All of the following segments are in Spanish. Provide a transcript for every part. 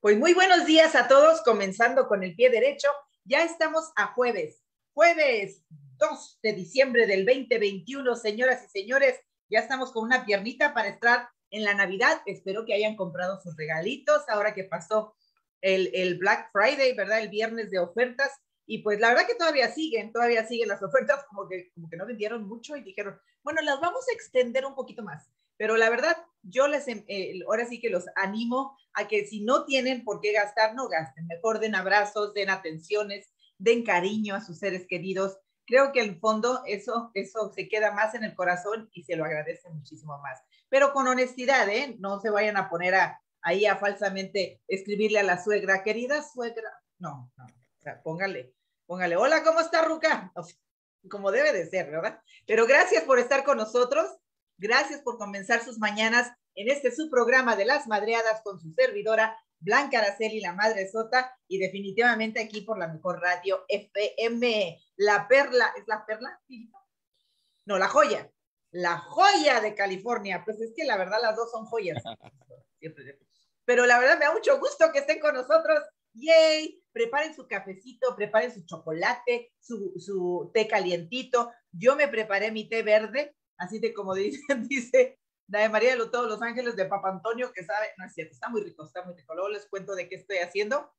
Pues muy buenos días a todos, comenzando con el pie derecho. Ya estamos a jueves, jueves 2 de diciembre del 2021, señoras y señores. Ya estamos con una piernita para estar en la Navidad. Espero que hayan comprado sus regalitos ahora que pasó el, Black Friday, ¿verdad? El viernes de ofertas. Y pues la verdad que todavía siguen, todavía siguen las ofertas, como que, como que no vendieron mucho y dijeron, bueno, las vamos a extender un poquito más. Pero la verdad, yo les, em, eh, ahora sí que los animo a que si no tienen por qué gastar, no gasten. Mejor den abrazos, den atenciones, den cariño a sus seres queridos. Creo que en el fondo eso, eso se queda más en el corazón y se lo agradece muchísimo más. Pero con honestidad, ¿eh? No se vayan a poner ahí a falsamente escribirle a la suegra, querida suegra. No, no, o sea, póngale, póngale, hola, ¿cómo está Ruca? como debe de ser, ¿verdad? Pero gracias por estar con nosotros. Gracias por comenzar sus mañanas en este su programa de las madreadas con su servidora Blanca Araceli, la madre sota, y definitivamente aquí por la mejor radio FM. La perla, ¿es la perla? No, la joya. La joya de California. Pues es que la verdad las dos son joyas. Pero la verdad me da mucho gusto que estén con nosotros. ¡Yay! Preparen su cafecito, preparen su chocolate, su, su té calientito. Yo me preparé mi té verde Así de como dicen, dice la de María de los, Los Ángeles de Papa Antonio, que sabe, no es cierto, está muy rico, está muy rico. Luego les cuento de qué estoy haciendo.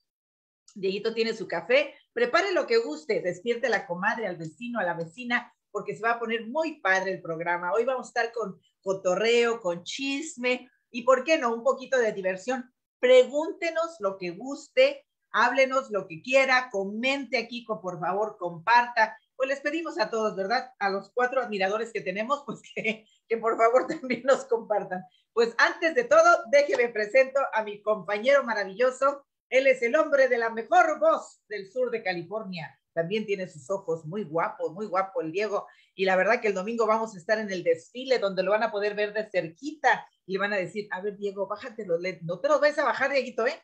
Dieguito tiene su café, prepare lo que guste, despierte a la comadre, al vecino, a la vecina, porque se va a poner muy padre el programa. Hoy vamos a estar con cotorreo, con chisme y, ¿por qué no?, un poquito de diversión. Pregúntenos lo que guste, háblenos lo que quiera, comente aquí, por favor, comparta pues les pedimos a todos, ¿verdad? A los cuatro admiradores que tenemos, pues que, por favor también nos compartan. Pues antes de todo, déjeme presento a mi compañero maravilloso. Él es el hombre de la mejor voz del sur de California. También tiene sus ojos muy guapos, muy guapo el Diego. Y la verdad que el domingo vamos a estar en el desfile donde lo van a poder ver de cerquita y le van a decir, a ver, Diego, bájate los lentes. No te los vais a bajar, Dieguito, ¿eh?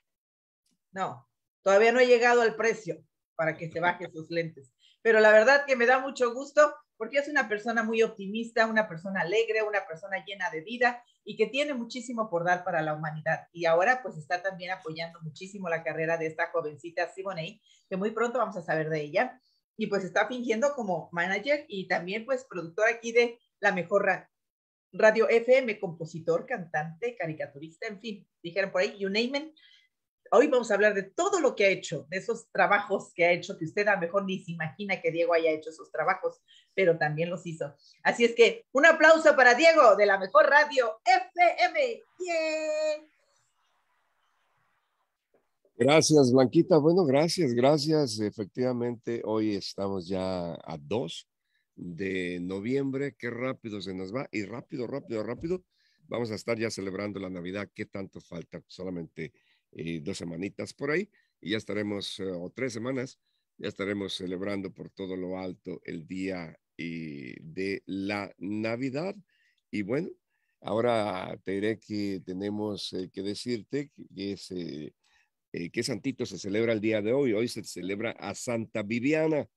No, todavía no he llegado al precio para que se baje sus lentes pero la verdad que me da mucho gusto porque es una persona muy optimista, una persona alegre, una persona llena de vida y que tiene muchísimo por dar para la humanidad. Y ahora pues está también apoyando muchísimo la carrera de esta jovencita Simonei, que muy pronto vamos a saber de ella. Y pues está fingiendo como manager y también pues productor aquí de La Mejor Radio FM, compositor, cantante, caricaturista, en fin, dijeron por ahí, you name it. Hoy vamos a hablar de todo lo que ha hecho, de esos trabajos que ha hecho, que usted a mejor ni se imagina que Diego haya hecho esos trabajos, pero también los hizo. Así es que un aplauso para Diego de la mejor radio FM. Gracias, Blanquita. Bueno, gracias, gracias. Efectivamente, hoy estamos ya a 2 de noviembre. Qué rápido se nos va. Y rápido, rápido, rápido. Vamos a estar ya celebrando la Navidad. ¿Qué tanto falta? Solamente dos semanitas por ahí, y ya estaremos, eh, o tres semanas, ya estaremos celebrando por todo lo alto el día de la Navidad. Y bueno, ahora te diré que tenemos eh, que decirte que es... Eh, que santito se celebra el día de hoy. Hoy se celebra a Santa Viviana.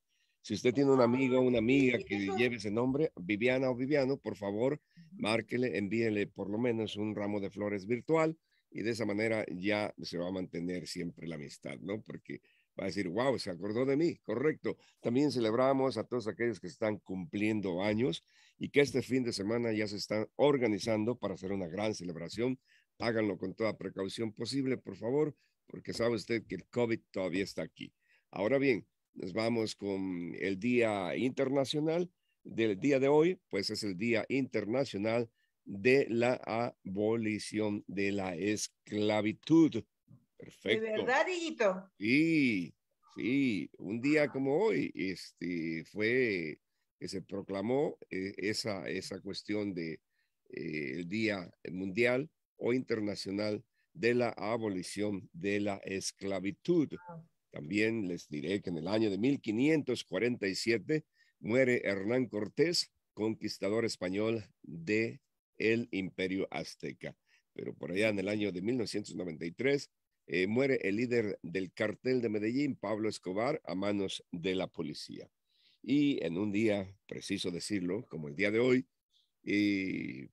Si usted tiene un amigo o una amiga que lleve ese nombre, Viviana o Viviano, por favor, márquele, envíele por lo menos un ramo de flores virtual y de esa manera ya se va a mantener siempre la amistad, ¿no? Porque va a decir, wow, se acordó de mí, correcto. También celebramos a todos aquellos que están cumpliendo años y que este fin de semana ya se están organizando para hacer una gran celebración. Háganlo con toda precaución posible, por favor, porque sabe usted que el COVID todavía está aquí. Ahora bien, nos vamos con el Día Internacional del día de hoy, pues es el Día Internacional de la abolición de la esclavitud. Perfecto. ¿De verdad, Higuito? Sí, sí. Un día como hoy este, fue que se proclamó eh, esa, esa cuestión de eh, Día Mundial o Internacional de la Abolición de la Esclavitud. También les diré que en el año de 1547 muere Hernán Cortés, conquistador español de el imperio azteca. Pero por allá en el año de 1993 eh, muere el líder del cartel de Medellín, Pablo Escobar, a manos de la policía. Y en un día, preciso decirlo, como el día de hoy,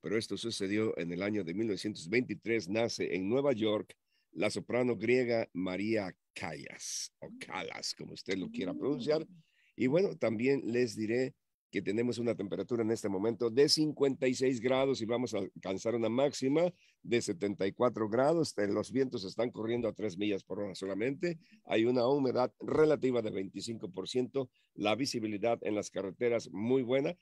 pero esto sucedió en el año de 1923, nace en Nueva York la soprano griega María Callas, o Callas como usted lo quiera pronunciar. Mm. Y bueno, también les diré que tenemos una temperatura en este momento de 56 grados y vamos a alcanzar una máxima de 74 grados. Los vientos están corriendo a 3 millas por hora solamente. Hay una humedad relativa de 25%. La visibilidad en las carreteras muy buena.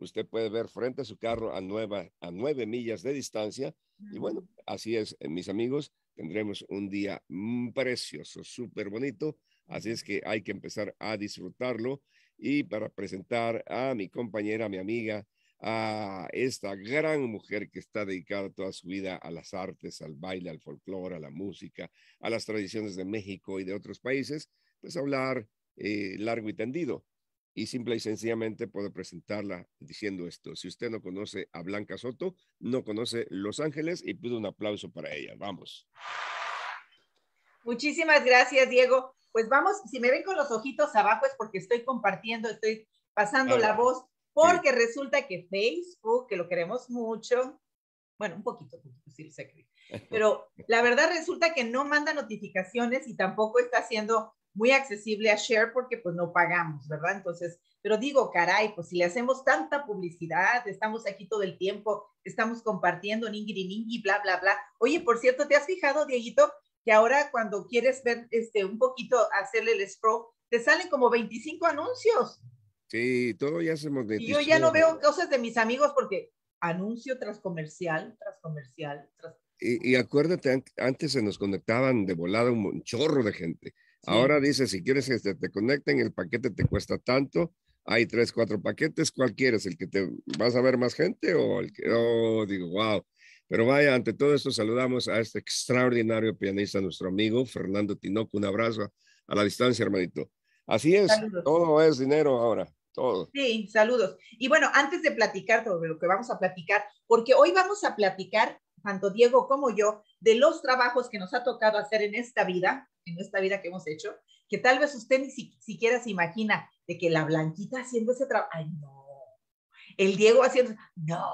Usted puede ver frente a su carro a, nueve a 9 millas de distancia. Y bueno, así es, eh, mis amigos. Tendremos un día mm, precioso, súper bonito. Así es que hay que empezar a disfrutarlo y para presentar a mi compañera, a mi amiga, a esta gran mujer que está dedicada toda su vida a las artes, al baile, al folclore, a la música, a las tradiciones de México y de otros países, pues hablar eh, largo y tendido. Y simple y sencillamente puedo presentarla diciendo esto. Si usted no conoce a Blanca Soto, no conoce Los Ángeles y pido un aplauso para ella. Vamos. Muchísimas gracias, Diego pues vamos, si me ven con los ojitos abajo es porque estoy compartiendo, estoy pasando la voz, porque resulta que Facebook, que lo queremos mucho, bueno, un poquito, pues pero la verdad resulta que no manda notificaciones y tampoco está siendo muy accesible a share porque pues no pagamos, ¿verdad? Entonces, pero digo, caray, pues si le hacemos tanta publicidad, estamos aquí todo el tiempo, estamos compartiendo, ningri, y bla, bla, bla. Oye, por cierto, ¿te has fijado, Dieguito, que ahora cuando quieres ver este, un poquito, hacerle el scroll, te salen como 25 anuncios. Sí, todo ya hacemos monetizó. Y yo ya no veo cosas de mis amigos porque anuncio tras comercial, tras comercial, Y, y acuérdate, antes se nos conectaban de volada un chorro de gente. Ahora dice, si quieres que te, conecten, el paquete te cuesta tanto, hay tres, cuatro paquetes, ¿cuál quieres? ¿El que te vas a ver más gente o el que, oh, digo, wow, pero vaya, ante todo esto saludamos a este extraordinario pianista, nuestro amigo Fernando Tinoco. Un abrazo a la distancia, hermanito. Así es, todo es dinero ahora, todo. Sí, saludos. Y bueno, antes de platicar sobre lo que vamos a platicar, porque hoy vamos a platicar, tanto Diego como yo, de los trabajos que nos ha tocado hacer en esta vida, en esta vida que hemos hecho, que tal vez usted ni siquiera se imagina de que la Blanquita haciendo ese trabajo, ay no, el Diego haciendo, no,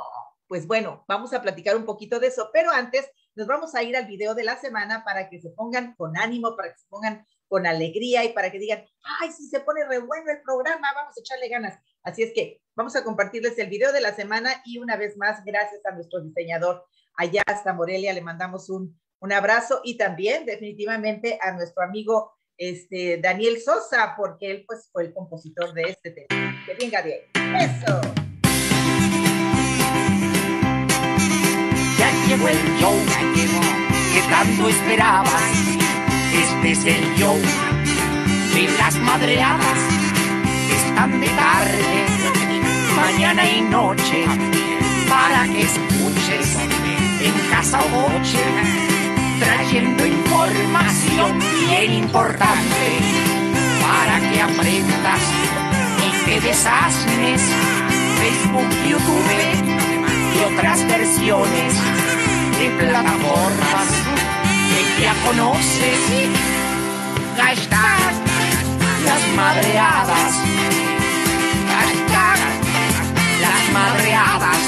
pues bueno, vamos a platicar un poquito de eso, pero antes nos vamos a ir al video de la semana para que se pongan con ánimo, para que se pongan con alegría y para que digan, ay, si se pone re el programa, vamos a echarle ganas. Así es que vamos a compartirles el video de la semana y una vez más, gracias a nuestro diseñador allá hasta Morelia, le mandamos un, abrazo y también definitivamente a nuestro amigo este, Daniel Sosa, porque él pues fue el compositor de este tema. Que venga de ahí. el show que tanto esperabas. Este es el show de las madreadas. Están de tarde, mañana y noche, para que escuches en casa o boche, trayendo información bien importante para que aprendas y te desastres, Facebook, YouTube y otras versiones ya conoces. las madreadas. las madreadas. las madreadas.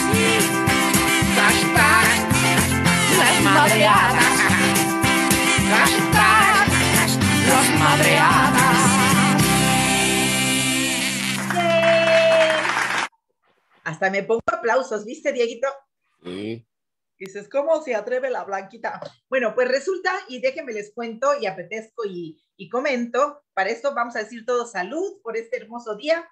las madreadas. Hasta me pongo aplausos, ¿viste, Dieguito? Dices, ¿cómo se atreve la blanquita? Bueno, pues resulta, y déjenme les cuento y apetezco y, y comento, para esto vamos a decir todo salud por este hermoso día.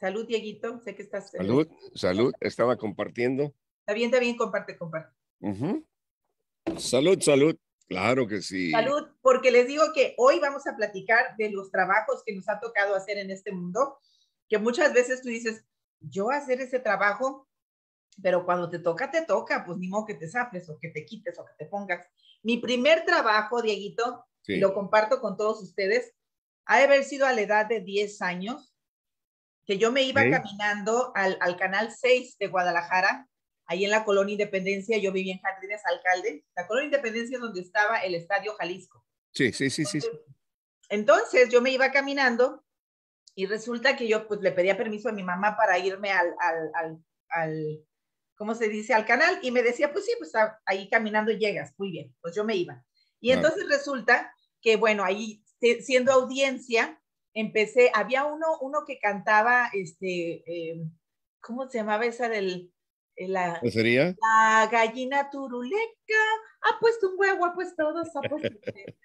Salud, Dieguito, sé que estás. Salud, salud, estaba compartiendo. Está bien, está bien, comparte, comparte. Salud, salud, claro que sí. Salud, porque les digo que hoy vamos a platicar de los trabajos que nos ha tocado hacer en este mundo, que muchas veces tú dices, yo hacer ese trabajo, pero cuando te toca, te toca, pues ni modo que te zafes o que te quites o que te pongas. Mi primer trabajo, Dieguito, lo comparto con todos ustedes, ha de haber sido a la edad de 10 años, que yo me iba caminando al, Canal 6 de Guadalajara, ahí en la Colonia Independencia, yo vivía en Jardines Alcalde, la Colonia Independencia es donde estaba el Estadio Jalisco. Sí, sí, sí, sí. Entonces yo me iba caminando y resulta que yo pues le pedía permiso a mi mamá para irme al ¿cómo se dice?, al canal. Y me decía, pues sí, pues ah, ahí caminando llegas, muy bien, pues yo me iba. Y entonces resulta que, bueno, ahí siendo audiencia, empecé, había uno, uno que cantaba, este, em, ¿cómo se llamaba esa del... Eh, la, sería? la gallina turuleca ha puesto un huevo, ha puesto todos,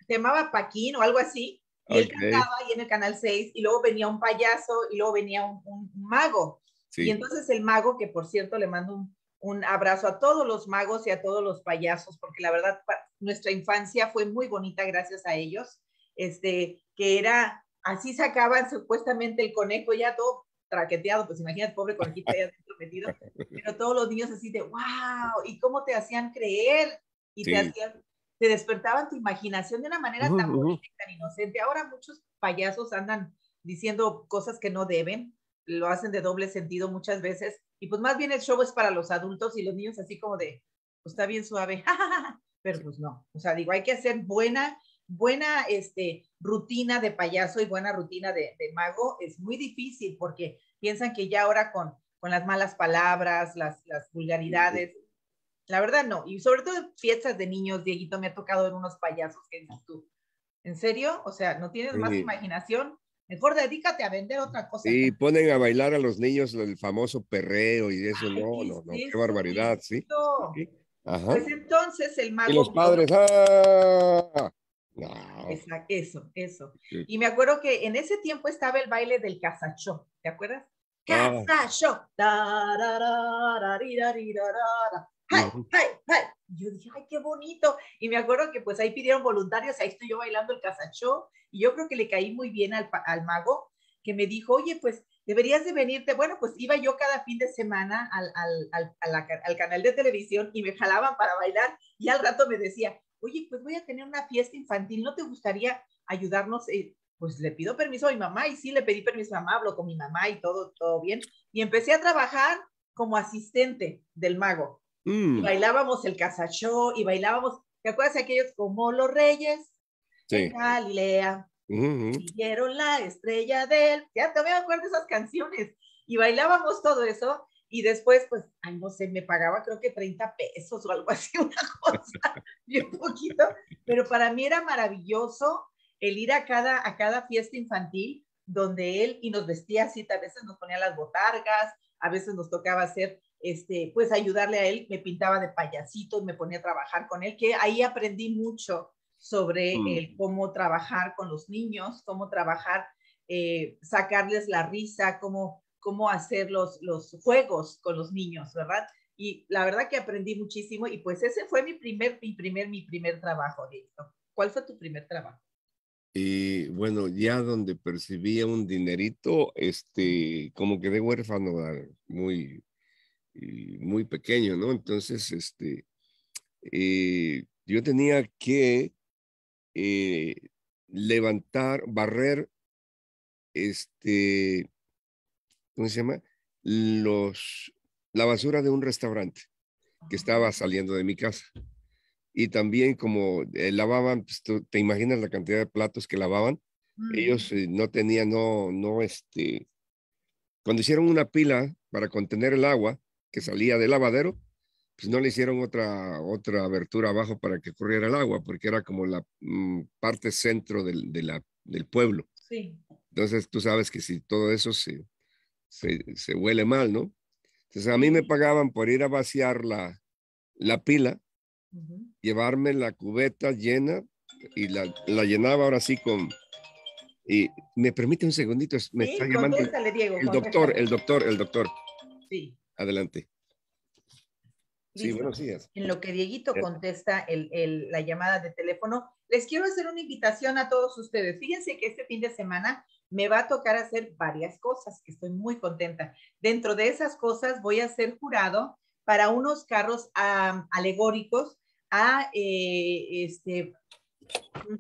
se, llamaba Paquín o algo así, y él cantaba ahí en el Canal 6, y luego venía un payaso, y luego venía un, mago. Y entonces el mago, que por cierto le mando un un abrazo a todos los magos y a todos los payasos, porque la verdad nuestra infancia fue muy bonita gracias a ellos, este, que era, así sacaban supuestamente el conejo ya todo traqueteado, pues imagínate, pobre conejito ya metido, pero todos los niños así de, wow, y cómo te hacían creer, y te hacían, te despertaban tu imaginación de una manera tan bonita y tan inocente. Ahora muchos payasos andan diciendo cosas que no deben, lo hacen de doble sentido muchas veces, y pues más bien el show es para los adultos y los niños así como de, pues está bien suave, pero pues no. O sea, digo, hay que hacer buena, buena este, rutina de payaso y buena rutina de, mago. Es muy difícil porque piensan que ya ahora con, con las malas palabras, las, las vulgaridades, la verdad no. Y sobre todo fiestas de niños, Dieguito, me ha tocado en unos payasos que dices tú. ¿En serio? O sea, ¿no tienes más imaginación? Mejor dedícate a vender otra cosa. Y sí, ponen a bailar a los niños el famoso perreo y eso, no, no, no, qué barbaridad, sí. Ajá. Pues entonces el mago. los padres, ah". eso, eso. Y me acuerdo que en ese tiempo estaba el baile del casachó, ¿te acuerdas? Ah. Casachó. Ay, ay, yo dije, ¡ay, qué bonito! Y me acuerdo que pues ahí pidieron voluntarios, ahí estoy yo bailando el casachó, y yo creo que le caí muy bien al, mago, que me dijo, oye, pues deberías de venirte. Bueno, pues iba yo cada fin de semana al, canal de televisión y me jalaban para bailar y al rato me decía, oye, pues voy a tener una fiesta infantil, ¿no te gustaría ayudarnos? pues le pido permiso a mi mamá y sí, le pedí permiso a mamá, hablo con mi mamá y todo, todo bien. Y empecé a trabajar como asistente del mago. Mm. bailábamos el casachó y bailábamos, ¿te acuerdas aquellos como los reyes? Sí. Galilea. Mm la estrella del... Ya me acuerdo esas canciones. Y bailábamos todo eso. Y después, pues, ay, no sé, me pagaba creo que 30 pesos o algo así, una cosa, un poquito. Pero para mí era maravilloso el ir a cada, a cada fiesta infantil donde él y nos vestía así, a veces nos ponía las botargas, a veces nos tocaba hacer este, pues ayudarle a él, me pintaba de payasito, me ponía a trabajar con él, que ahí aprendí mucho sobre mm. cómo trabajar con los niños, cómo trabajar, eh, sacarles la risa, cómo, cómo hacer los, juegos con los niños, ¿verdad? Y la verdad que aprendí muchísimo y pues ese fue mi primer, mi primer, mi primer trabajo, Víctor. ¿Cuál fue tu primer trabajo? Y bueno, ya donde percibía un dinerito, este, como quedé huérfano ah, muy, muy pequeño, ¿no? Entonces, este, eh, yo tenía que eh, levantar, barrer, este, ¿cómo se llama? Los, la basura de un restaurante que estaba saliendo de mi casa. Y también como eh, lavaban, pues, te imaginas la cantidad de platos que lavaban, ellos mm. no tenían, no, no, este, cuando hicieron una pila para contener el agua, que salía del lavadero, pues no le hicieron otra, otra abertura abajo para que corriera el agua, porque era como la mm, parte centro del, de la, del pueblo. Sí. Entonces tú sabes que si todo eso se, se, huele mal, ¿no? Entonces a mí me pagaban por ir a vaciar la, la pila, llevarme la cubeta llena y la, la, llenaba ahora sí con... Y me permite un segundito, me está llamando Diego, el, doctor, el doctor, el doctor, el doctor. Sí. Adelante. Sí, buenos días. En lo que Dieguito eh. contesta el, la llamada de teléfono, les quiero hacer una invitación a todos ustedes. Fíjense que este fin de semana me va a tocar hacer varias cosas, que estoy muy contenta. Dentro de esas cosas voy a ser jurado para unos carros alegóricos a, eh, este,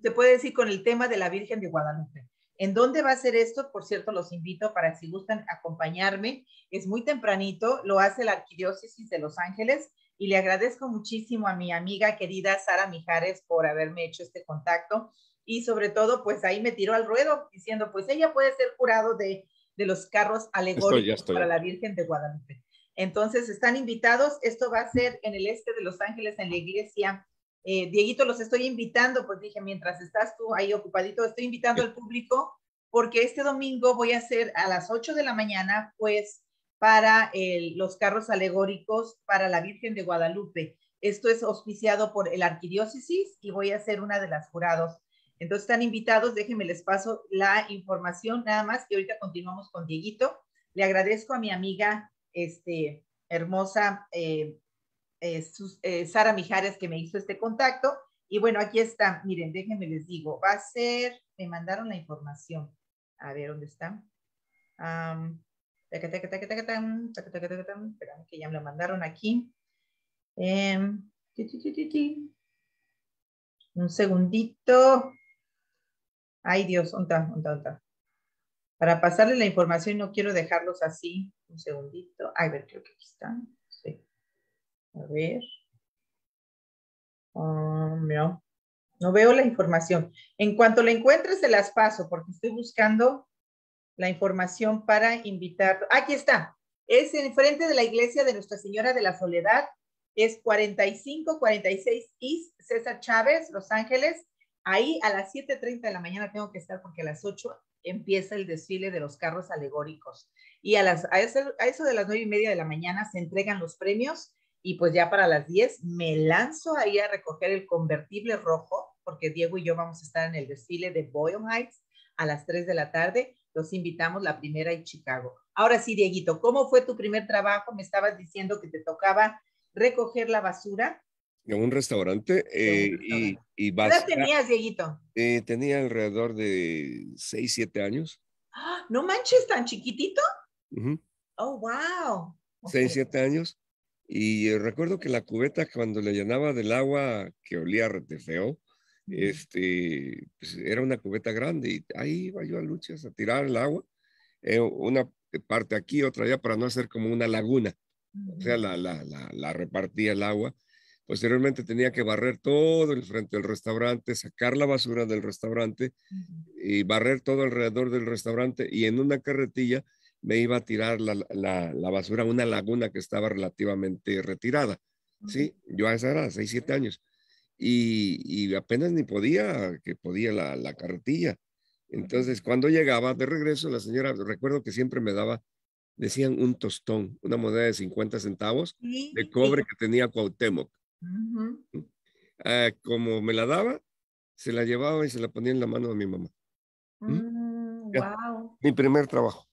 se puede decir, con el tema de la Virgen de Guadalupe. ¿En dónde va a ser esto? Por cierto, los invito para si gustan acompañarme. Es muy tempranito, lo hace la Arquidiócesis de Los Ángeles y le agradezco muchísimo a mi amiga querida Sara Mijares por haberme hecho este contacto y sobre todo, pues ahí me tiró al ruedo diciendo, pues ella puede ser jurado de, los carros alegóricos para la Virgen de Guadalupe. Entonces, están invitados. Esto va a ser en el este de Los Ángeles, en la iglesia eh, Dieguito, los estoy invitando, pues dije, mientras estás tú ahí ocupadito, estoy invitando al público porque este domingo voy a hacer a las 8 de la mañana, pues, para los carros alegóricos para la Virgen de Guadalupe. Esto es auspiciado por el Arquidiócesis y voy a ser una de las jurados. Entonces están invitados, déjenme les paso la información, nada más que ahorita continuamos con Dieguito. Le agradezco a mi amiga, este, hermosa eh, eh, eh, Sara Mijares que me hizo este contacto. Y bueno, aquí está, miren, déjenme les digo, va a ser, me mandaron la información. A ver, ¿dónde está? Um, que ya me lo mandaron aquí. Em, un segundito. Ay, Dios, onta, onta, onta. Para pasarle la información, no quiero dejarlos así. Un segundito. Ay, a ver, creo que aquí están. A ver. Ah, no. veo la información. En cuanto la encuentres se las paso porque estoy buscando la información para invitar. Aquí está. Es enfrente de la iglesia de Nuestra Señora de la Soledad. Es 4546 46 César Chávez, Los Ángeles. Ahí a las 7.30 de la mañana tengo que estar porque a las 8 empieza el desfile de los carros alegóricos. Y a, las, a eso, de las 9 y media de la mañana se entregan los premios y pues ya para las 10 me lanzo ahí a recoger el convertible rojo, porque Diego y yo vamos a estar en el desfile de Boyle Heights a las 3 de la tarde. Los invitamos la primera en Chicago. Ahora sí, Dieguito, ¿cómo fue tu primer trabajo? Me estabas diciendo que te tocaba recoger la basura. En un restaurante. Eh, Y, y tenías, Dieguito? Eh, tenía alrededor de 6, 7 años. ¡Ah! No manches, tan chiquitito. Oh, wow. 6, 7 años. Y eh, recuerdo que la cubeta cuando le llenaba del agua que olía retefeo, este, pues, era una cubeta grande y ahí iba yo a luchas a tirar el agua, eh, una parte aquí, otra allá, para no hacer como una laguna. O sea, la, repartía el agua. Posteriormente tenía que barrer todo el frente del restaurante, sacar la basura del restaurante y barrer todo alrededor del restaurante y en una carretilla me iba a tirar la, basura a una laguna que estaba relativamente retirada. Sí, yo a esa edad, 6, 7 años. Y, apenas ni podía, que podía la, la carretilla. Entonces, cuando llegaba de regreso, la señora, recuerdo que siempre me daba, decían un tostón, una moneda de 50 centavos de cobre que tenía Cuauhtémoc. Ah, como me la daba, se la llevaba y se la ponía en la mano de mi mamá. ¿Mm? Mm, mi primer trabajo.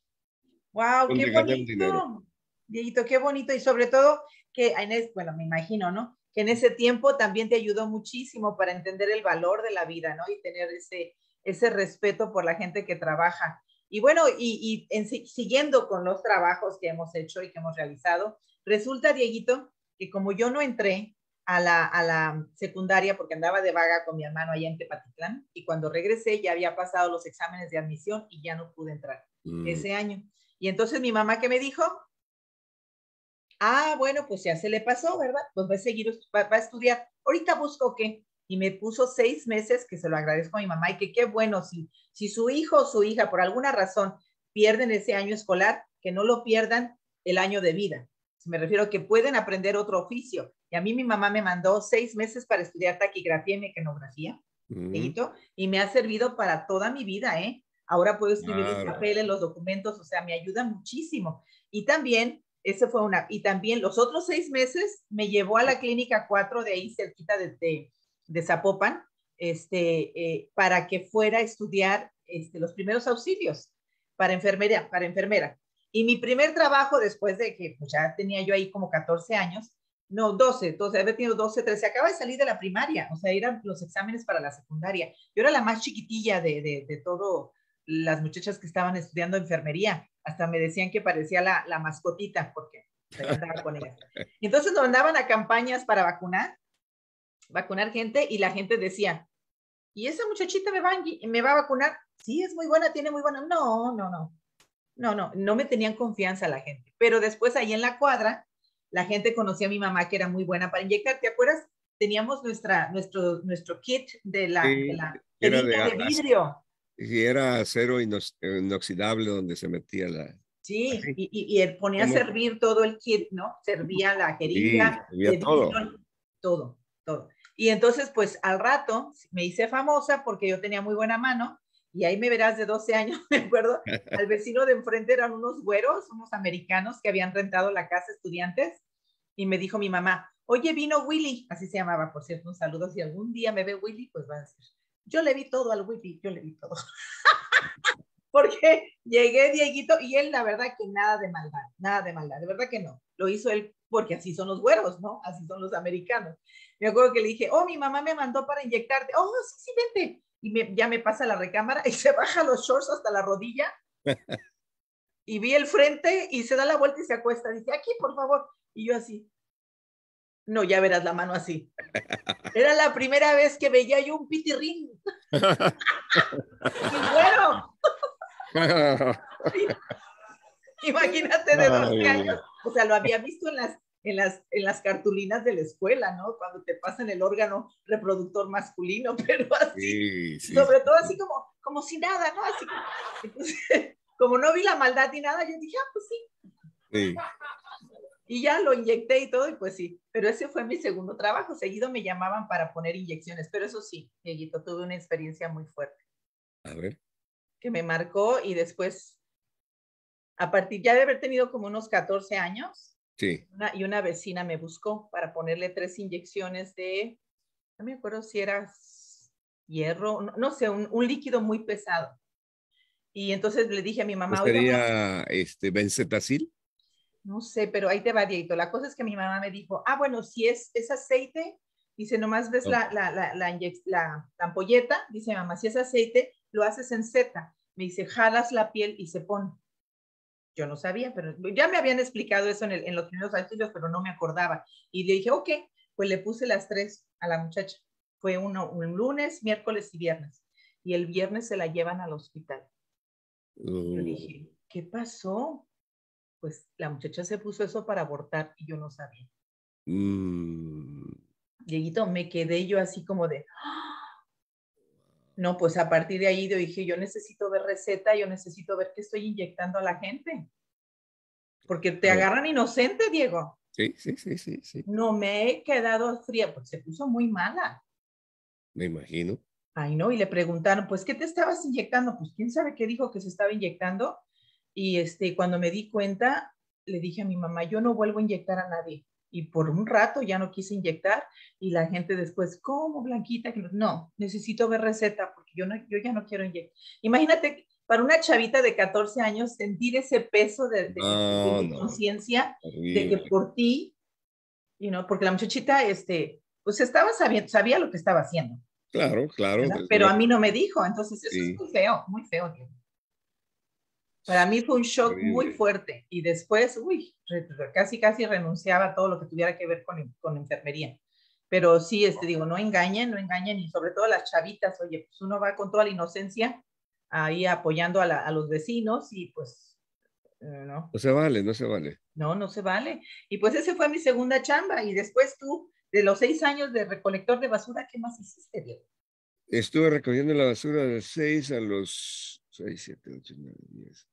Wow, qué bonito. Dieguito, qué bonito y sobre todo que bueno, me imagino, ¿no? Que en ese tiempo también te ayudó muchísimo para entender el valor de la vida, ¿no? Y tener ese, ese respeto por la gente que trabaja. Y bueno, y, y siguiendo con los trabajos que hemos hecho y que hemos realizado, resulta, Dieguito, que como yo no entré a la, a la, secundaria porque andaba de vaga con mi hermano allá en Tepatitlán y cuando regresé ya había pasado los exámenes de admisión y ya no pude entrar mm. ese año. Y entonces mi mamá, ¿qué me dijo? Ah, bueno, pues ya se le pasó, ¿verdad? Pues va a seguir, va, a estudiar. Ahorita busco qué. Y me puso seis meses, que se lo agradezco a mi mamá, y que qué bueno, si, si su hijo o su hija por alguna razón pierden ese año escolar, que no lo pierdan el año de vida. Me refiero a que pueden aprender otro oficio. Y a mí mi mamá me mandó seis meses para estudiar taquigrafía y mecanografía, mm. y me ha servido para toda mi vida, ¿eh? Ahora puedo escribir papel en papeles, los documentos, o sea, me ayuda muchísimo. Y también, ese fue una, y también los otros seis meses me llevó a la clínica 4 de ahí cerquita de, de, Zapopan, este, eh, para que fuera a estudiar este, los primeros auxilios para enfermería, para enfermera. Y mi primer trabajo después de que pues, ya tenía yo ahí como 14 años, no, 12, entonces había tenido 12, 13, acaba de salir de la primaria, o sea, eran los exámenes para la secundaria. Yo era la más chiquitilla de, de, de todo, las muchachas que estaban estudiando enfermería. Hasta me decían que parecía la, la mascotita porque entonces nos andaban a campañas para vacunar, vacunar gente y la gente decía, ¿y esa muchachita me va, me va a vacunar? Sí, es muy buena, tiene muy buena. No, no, no. No, no, no me tenían confianza la gente. Pero después ahí en la cuadra, la gente conocía a mi mamá que era muy buena para inyectar. ¿Te acuerdas? Teníamos nuestra, nuestro, nuestro kit de la, de la de vidrio. Y era acero inoxidable donde se metía la... Sí, y, y, él ponía a servir todo el kit, ¿no? Servía la jeringa, todo. todo, todo. Y entonces, pues al rato me hice famosa porque yo tenía muy buena mano y ahí me verás de 12 años, me acuerdo, al vecino de enfrente eran unos güeros, unos americanos que habían rentado la casa estudiantes, y me dijo mi mamá, oye, vino Willy, así se llamaba, por cierto, un saludo, si algún día me ve Willy, pues va a ser... Yo le vi todo al Whippy, yo le vi todo. porque llegué Dieguito y él, la verdad que nada de maldad, nada de maldad, de verdad que no. Lo hizo él porque así son los güeros, ¿no? Así son los americanos. Me acuerdo que le dije, oh, mi mamá me mandó para inyectarte. Oh, sí, sí, vente. Y me, ya me pasa la recámara y se baja los shorts hasta la rodilla. y vi el frente y se da la vuelta y se acuesta. Dice, aquí, por favor. Y yo así, no, ya verás la mano así. Era la primera vez que veía yo un pitirrín. y bueno. Imagínate de 12 años. O sea, lo había visto en las, las, en las cartulinas de la escuela, ¿no? Cuando te pasan el órgano reproductor masculino, pero así. Sobre todo así como, como si nada, ¿no? como, como no vi la maldad ni nada, yo dije, ah, pues sí. Sí y ya lo inyecté y todo, y pues sí, pero ese fue mi segundo trabajo. Seguido me llamaban para poner inyecciones, pero eso sí, Dieguito, tuve una experiencia muy fuerte. A ver. Que me marcó y después, a partir ya de haber tenido como unos 14 años, sí. y una vecina me buscó para ponerle tres inyecciones de, no me acuerdo si era hierro, no, sé, un, líquido muy pesado. Y entonces le dije a mi mamá. ¿Sería pues este, no sé, pero ahí te va, La cosa es que mi mamá me dijo, ah, bueno, si es, ese aceite, dice, nomás ves la, la, la, la, ampolleta, dice mamá, si es aceite, lo haces en Z. Me dice, jalas la piel y se pone. Yo no sabía, pero ya me habían explicado eso en, los primeros años, pero no me acordaba. Y le dije, ok, pues le puse las tres a la muchacha. Fue uno, un lunes, miércoles y viernes. Y el viernes se la llevan al hospital. Yo mm. dije, ¿qué pasó? pues la muchacha se puso eso para abortar y yo no sabía. Mm. Dieguito, me quedé yo así como de... ¡Ah! No, pues a partir de ahí yo dije, yo necesito ver receta, yo necesito ver qué estoy inyectando a la gente. Porque te agarran inocente, Diego. Sí, sí, sí, sí, sí. No me he quedado fría, pues se puso muy mala. Me imagino. Ay, no, y le preguntaron, pues, ¿qué te estabas inyectando? Pues, ¿quién sabe qué dijo que se estaba inyectando? Y este, cuando me di cuenta, le dije a mi mamá, yo no vuelvo a inyectar a nadie. Y por un rato ya no quise inyectar y la gente después, ¿cómo, Blanquita? Que no, necesito ver receta porque yo, no, yo ya no quiero inyectar. Imagínate, para una chavita de 14 años, sentir ese peso de, de, conciencia de que por ti, you porque la muchachita, este, pues estaba sabía lo que estaba haciendo. Claro, claro. Pero a mí no me dijo, entonces eso es muy feo, muy feo. Para mí fue un shock muy fuerte y después, uy, casi casi renunciaba a todo lo que tuviera que ver con, con enfermería. Pero sí, este, digo, no engañen, no engañen y sobre todo las chavitas, oye, pues uno va con toda la inocencia ahí apoyando a, los vecinos y pues eh, no. No se vale, no se vale. No, no se vale. Y pues ese fue mi segunda chamba. Y después tú, de los seis años de recolector de basura, ¿qué más hiciste, Diego? Estuve recogiendo la basura de seis a los seis, siete, ocho, nueve, diez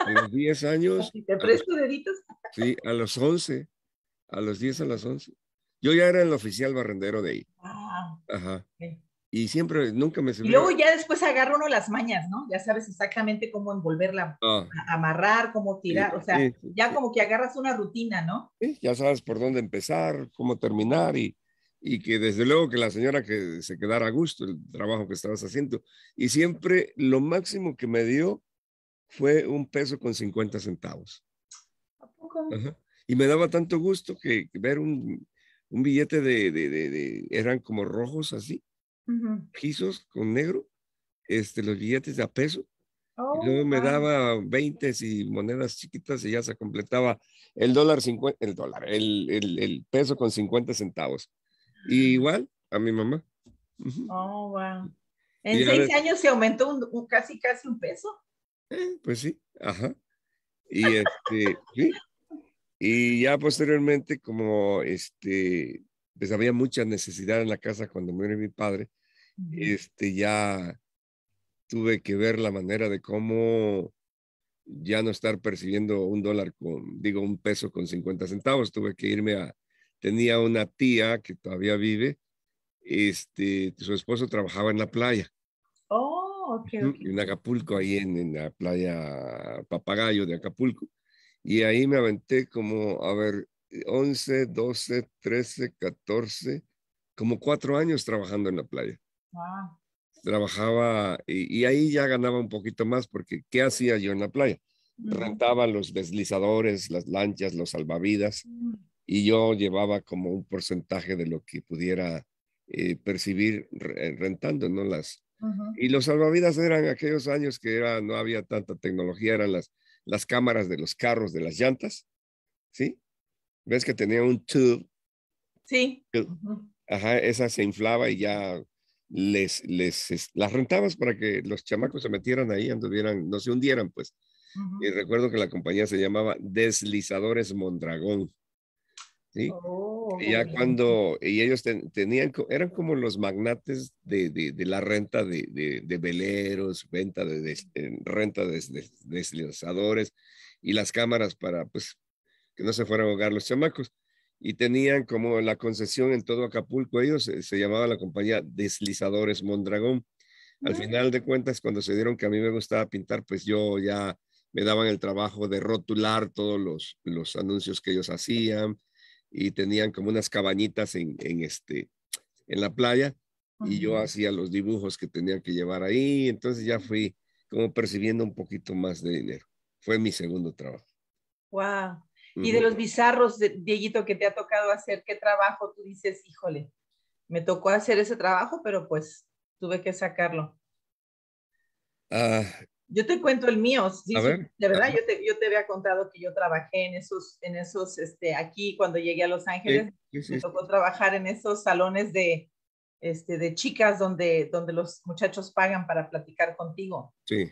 a los 10 años. ¿Te presto deditos? Sí, a los 11, a los 10 a los 11. Yo ya era el oficial barrendero de ahí. Ah, Ajá. Y siempre, nunca me subió Y luego ya después agarro uno las mañas, ¿no? Ya sabes exactamente cómo envolverla, ah. amarrar, cómo tirar, o sea, ya como que agarras una rutina, ¿no? Sí, ya sabes por dónde empezar, cómo terminar y, y que desde luego que la señora que se quedara a gusto el trabajo que estabas haciendo. Y siempre lo máximo que me dio fue un peso con 50 centavos. Y me daba tanto gusto que ver un, billete de, eran como rojos así, pisos con negro, este, los billetes de a peso. Oh, luego me daba 20 y monedas chiquitas y ya se completaba el dólar, el dólar, el, peso con 50 centavos. igual a mi mamá. Oh, wow. En seis años se aumentó casi, casi un peso. Eh, pues sí, ajá. Y, este, sí. y ya posteriormente, como este, pues había mucha necesidad en la casa cuando murió mi padre, este, ya tuve que ver la manera de cómo ya no estar percibiendo un dólar con, digo, un peso con 50 centavos. Tuve que irme a, tenía una tía que todavía vive, este, su esposo trabajaba en la playa okay, oh, en Acapulco, ahí en, la playa Papagayo de Acapulco. Y ahí me aventé como, a ver, 11, 12, 13, 14, como cuatro años trabajando en la playa. Trabajaba y, ahí ya ganaba un poquito más porque ¿qué hacía yo en la playa? Rentaba los deslizadores, las lanchas, los salvavidas mm. y yo llevaba como un porcentaje de lo que pudiera eh, percibir rentando, ¿no? Las, y los salvavidas eran aquellos años que era, no había tanta tecnología, eran las, las cámaras de los carros, de las llantas, ¿sí? ¿Ves que tenía un tube? Sí. Ajá, esa se inflaba y ya les, les, las rentabas para que los chamacos se metieran ahí, anduvieran, no se hundieran, pues. Y recuerdo que la compañía se llamaba Deslizadores Mondragón. Oh, y ya cuando, y ellos tenían, eran como los magnates de, la renta de, de, veleros, venta de, eh, renta de, deslizadores y las cámaras para, pues, que no se fueran a ahogar los chamacos. Y tenían como la concesión en todo Acapulco, ellos se, eh, se llamaba la compañía Deslizadores Mondragón. Al final de cuentas, cuando se dieron que a mí me gustaba pintar, pues yo ya me daban el trabajo de rotular todos los, los anuncios que ellos hacían, y tenían como unas cabañitas en, este, en la playa y yo hacía los dibujos que tenía que llevar ahí, entonces ya fui como percibiendo un poquito más de dinero. Fue mi segundo trabajo. ¡Wow! Y de los bizarros, Dieguito, que te ha tocado hacer, ¿qué trabajo tú dices, híjole, me tocó hacer ese trabajo, pero pues tuve que sacarlo? Ah, yo te cuento el mío, de verdad, yo te, te, había contado que yo trabajé en esos, en esos, este, aquí cuando llegué a Los Ángeles, me tocó trabajar en esos salones de, este, de chicas donde, donde los muchachos pagan para platicar contigo. Sí.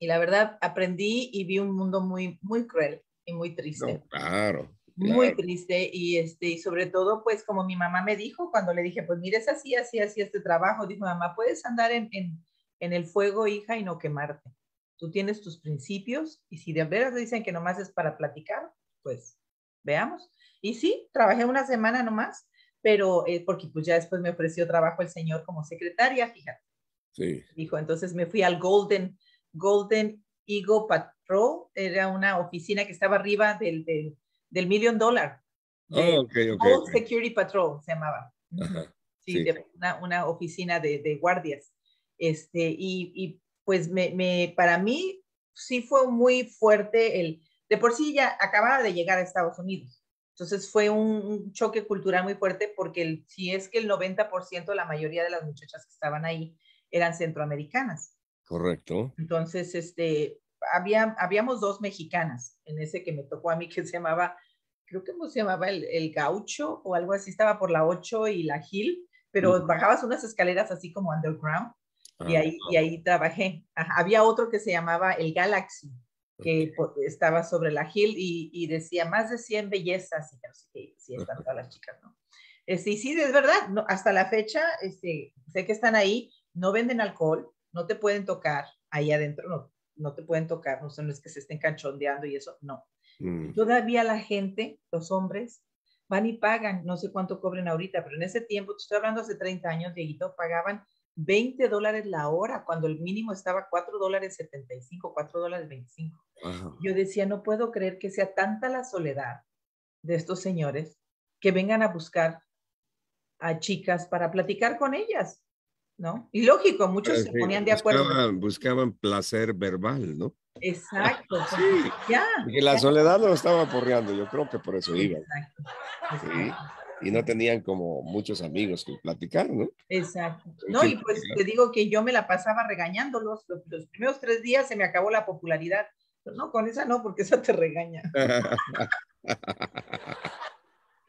Y la verdad, aprendí y vi un mundo muy, muy cruel y muy triste. claro. muy triste y este y sobre todo pues como mi mamá me dijo cuando le dije pues mira es así así así este trabajo dijo mamá puedes andar en, en, en el fuego, hija, y no quemarte. Tú tienes tus principios y si de veras dicen que nomás es para platicar, pues veamos. Y sí, trabajé una semana nomás, pero eh, porque pues ya después me ofreció trabajo el señor como secretaria, fíjate. Sí. Dijo, entonces me fui al Golden, Golden Eagle Patrol, era una oficina que estaba arriba del, del, del Million Dollar. Oh, Security Patrol se llamaba. sí, una, oficina de guardias. Este, y, pues para mí sí fue muy fuerte el, de por sí ya acababa de llegar a Estados Unidos. Entonces fue un, choque cultural muy fuerte porque si es que el 90%, la mayoría de las muchachas que estaban ahí eran centroamericanas. Correcto. Entonces, este, había, habíamos dos mexicanas en ese que me tocó a mí que se llamaba, creo que se llamaba el, gaucho o algo así, estaba por la 8 y la Gil, pero bajabas unas escaleras así como underground y ah, ahí, trabajé. Había otro que se llamaba El Galaxy, que estaba sobre la Hill y, decía más de 100 bellezas, y si están todas las chicas, ¿no? Este, sí, es verdad, no, hasta la fecha, este, sé que están ahí, no venden alcohol, no te pueden tocar, ahí adentro no, no te pueden tocar, no, es que se estén canchondeando y eso, no. Mm. Todavía la gente, los hombres, van y pagan, no sé cuánto cobren ahorita, pero en ese tiempo, te estoy hablando hace 30 años, Dieguito, pagaban 20 dólares la hora, cuando el mínimo estaba 4 dólares 75, 4 dólares 25. Yo decía, no puedo creer que sea tanta la soledad de estos señores que vengan a buscar a chicas para platicar con ellas, ¿no? Y lógico, muchos pues se ponían de acuerdo. Buscaban placer verbal, ¿no? Exacto. Pues, sí. Ya. Y la soledad los estaba porreando, yo creo que por eso iban. Exacto. Sí y no tenían como muchos amigos que platicar, ¿no? Exacto. No, y pues te digo que yo me la pasaba regañándolos. Los, primeros tres días se me acabó la popularidad. no, con esa no, porque esa te regaña.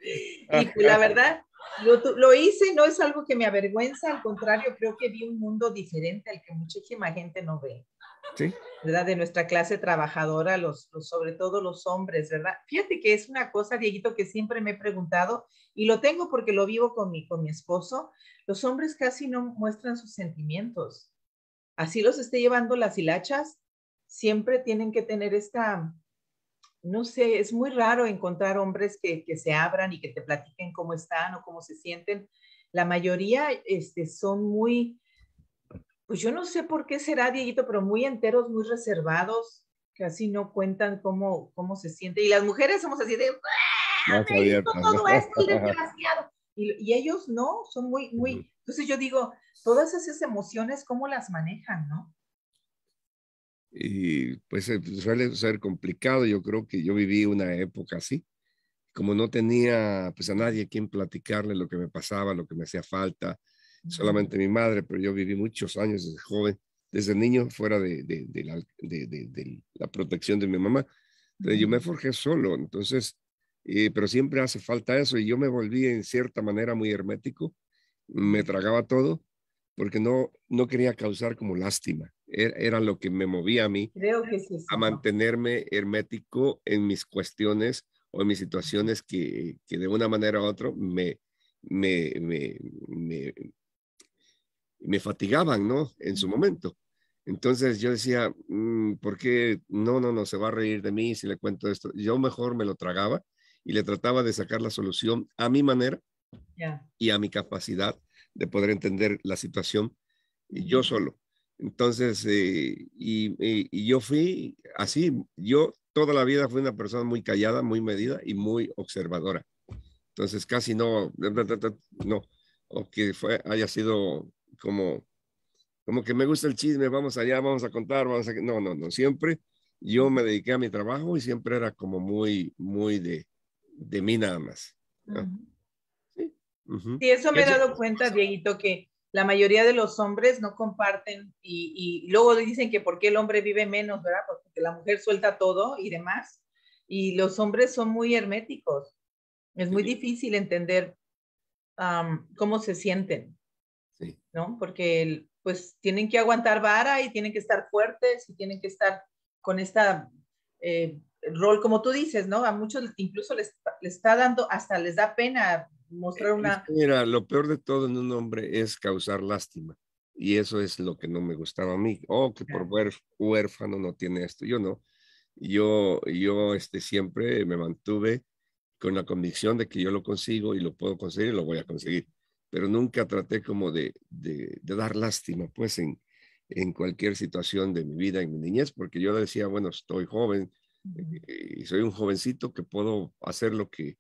y pues, la verdad, lo, lo, hice, no es algo que me avergüenza, al contrario, creo que vi un mundo diferente al que muchísima gente no ve. ¿Verdad? De nuestra clase trabajadora, los, sobre todo los hombres, ¿verdad? Fíjate que es una cosa, Dieguito, que siempre me he preguntado y lo tengo porque lo vivo con mi, con mi esposo. Los hombres casi no muestran sus sentimientos. Así los esté llevando las hilachas, siempre tienen que tener esta, no sé, es muy raro encontrar hombres que, que, se abran y que te platiquen cómo están o cómo se sienten. La mayoría este, son muy pues yo no sé por qué será, Dieguito, pero muy enteros, muy reservados, que así no cuentan cómo, cómo se siente. Y las mujeres somos así de, todo Y, y, ellos no, son muy, muy, entonces yo digo, todas esas emociones, ¿cómo las manejan, no? Y pues eh, suele ser complicado, yo creo que yo viví una época así, como no tenía pues a nadie a quien platicarle lo que me pasaba, lo que me hacía falta, solamente mi madre, pero yo viví muchos años desde joven, desde niño, fuera de, la, protección de mi mamá. Entonces, yo me forjé solo, entonces, eh, pero siempre hace falta eso y yo me volví en cierta manera muy hermético, me tragaba todo porque no, no quería causar como lástima. Er, era, lo que me movía a mí a mantenerme hermético en mis cuestiones o en mis situaciones que, de una manera u otra me, me, me, me fatigaban, ¿no? En su momento. Entonces yo decía, mm, ¿por qué? No, no, no, se va a reír de mí si le cuento esto. Yo mejor me lo tragaba y le trataba de sacar la solución a mi manera y a mi capacidad de poder entender la situación yo solo. Entonces, eh, y, yo fui así, yo toda la vida fui una persona muy callada, muy medida y muy observadora. Entonces, casi no, no, que haya sido como, como que me gusta el chisme, vamos allá, vamos a contar, vamos a... No, no, no, siempre yo me dediqué a mi trabajo y siempre era como muy, muy de, de mí nada más. Sí, eso me he dado cuenta, Dieguito, que la mayoría de los hombres no comparten y, y luego dicen que porque el hombre vive menos, ¿verdad? Pues porque la mujer suelta todo y demás. Y los hombres son muy herméticos. Es muy difícil entender cómo se sienten. ¿no? Porque pues tienen que aguantar vara y tienen que estar fuertes y tienen que estar con esta eh, rol, como tú dices, ¿no? A muchos incluso les, está dando, hasta les da pena mostrar una... Mira, lo peor de todo en un hombre es causar lástima. Y eso es lo que no me gustaba a mí. Oh, que por huérfano no tiene esto. Yo no. Yo, yo este, siempre me mantuve con la convicción de que yo lo consigo y lo puedo conseguir y lo voy a conseguir pero nunca traté como de, de, dar lástima, pues, en, en cualquier situación de mi vida, en mi niñez, porque yo decía, bueno, estoy joven eh, y soy un jovencito que puedo hacer lo que,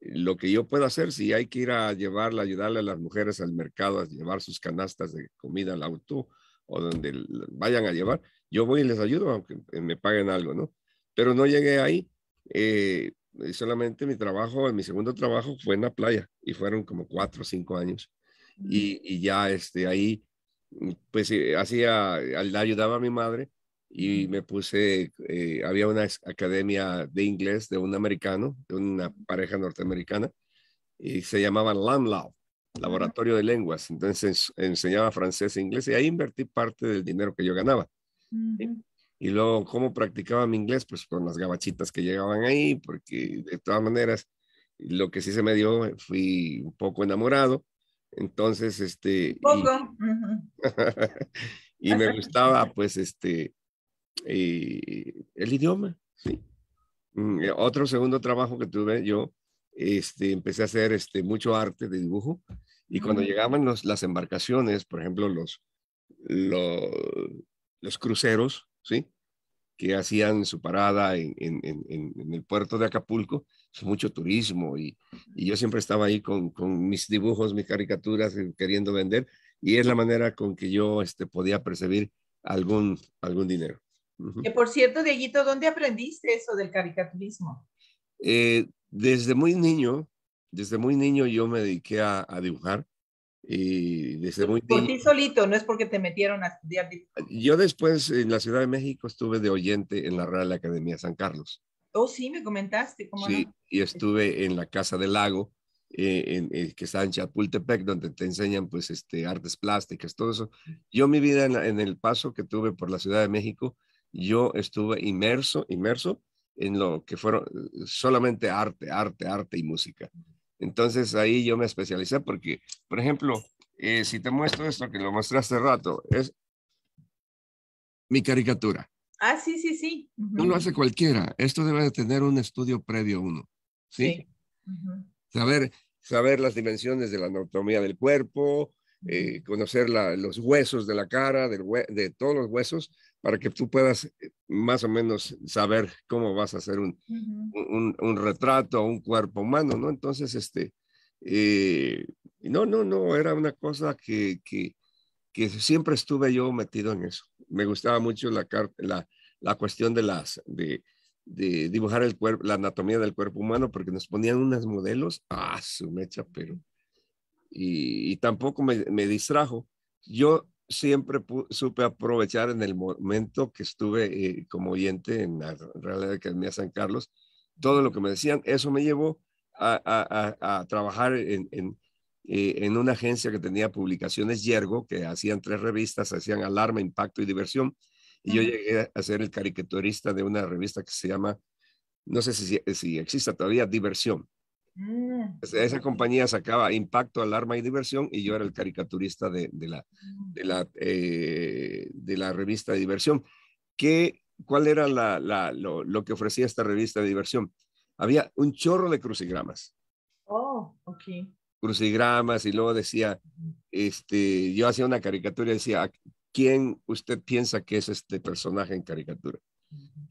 lo que yo pueda hacer. Si hay que ir a llevarla, ayudarle a las mujeres al mercado a llevar sus canastas de comida al auto o donde vayan a llevar, yo voy y les ayudo, aunque eh, me paguen algo, ¿no? Pero no llegué ahí. Eh, solamente mi trabajo, mi segundo trabajo fue en la playa y fueron como cuatro o cinco años. Y, ya este, ahí, pues eh, hacía, ayudaba a mi madre y me puse, eh, había una academia de inglés de un americano, de una pareja norteamericana, y se llamaba Lamlau, Laboratorio de Lenguas. Entonces enseñaba francés e inglés y ahí invertí parte del dinero que yo ganaba. Y luego, ¿cómo practicaba mi inglés? Pues con las gabachitas que llegaban ahí, porque de todas maneras, lo que sí se me dio, eh, fui un poco enamorado. Entonces, este... Y, me gustaba, pues, este, eh, el idioma, sí. Mm, eh, otro segundo trabajo que tuve yo, este, empecé a hacer este, mucho arte de dibujo y cuando llegaban las embarcaciones, por ejemplo, los, los, los cruceros, ¿sí? que hacían su parada en, en, el puerto de Acapulco, pues, mucho turismo y, yo siempre estaba ahí con, con, mis dibujos, mis caricaturas eh, queriendo vender y es la manera con que yo este, podía percibir algún, algún dinero. por cierto, Dieguito, ¿dónde aprendiste eso del caricaturismo? Eh, desde muy niño, desde muy niño yo me dediqué a dibujar y desde muy Por ti solito, no es porque te metieron a Yo después en la Ciudad de México estuve de oyente en la Real Academia San Carlos. Oh, sí, me comentaste. ¿cómo sí, y estuve en la Casa del Lago, eh, en, el eh, que está en Chapultepec, donde te enseñan pues este, artes plásticas, todo eso. Yo mi vida en, el paso que tuve por la Ciudad de México, yo estuve inmerso, inmerso en lo que fueron solamente arte, arte, arte y música. Entonces ahí yo me especialicé porque, por ejemplo, eh, si te muestro esto que lo mostré hace rato, es mi caricatura. Ah, sí, sí, sí. Uno No lo hace cualquiera. Esto debe de tener un estudio previo uno. Sí. Saber saber las dimensiones de la anatomía del cuerpo, eh, conocer los huesos de la cara, de todos los huesos, para que tú puedas eh, más o menos saber cómo vas a hacer un, un, retrato a un cuerpo humano, ¿no? Entonces, este, eh, no, no, no, era una cosa que, que, que, siempre estuve yo metido en eso. Me gustaba mucho la, la, la cuestión de, las, de, de dibujar el cuerpo, la anatomía del cuerpo humano, porque nos ponían unos modelos, ah, su mecha, pero... Y, y tampoco me, me distrajo. Yo siempre supe aprovechar en el momento que estuve eh, como oyente en la Real Academia San Carlos, todo lo que me decían, eso me llevó a, trabajar eh, en, una agencia que tenía publicaciones Yergo, que hacían tres revistas, hacían Alarma, Impacto y Diversión, y yo llegué a ser el caricaturista de una revista que se llama, no sé si, si exista todavía, Diversión. Mm. Pues, esa compañía sacaba Impacto, Alarma y Diversión y yo era el caricaturista de, la, mm. la, eh, de la revista de Diversión. ¿Qué, ¿Cuál era la, lo, que ofrecía esta revista de Diversión? Había un chorro de crucigramas. Oh, ok. Crucigramas y luego decía, este, yo hacía una caricatura y decía, ¿quién usted piensa que es este personaje en caricatura?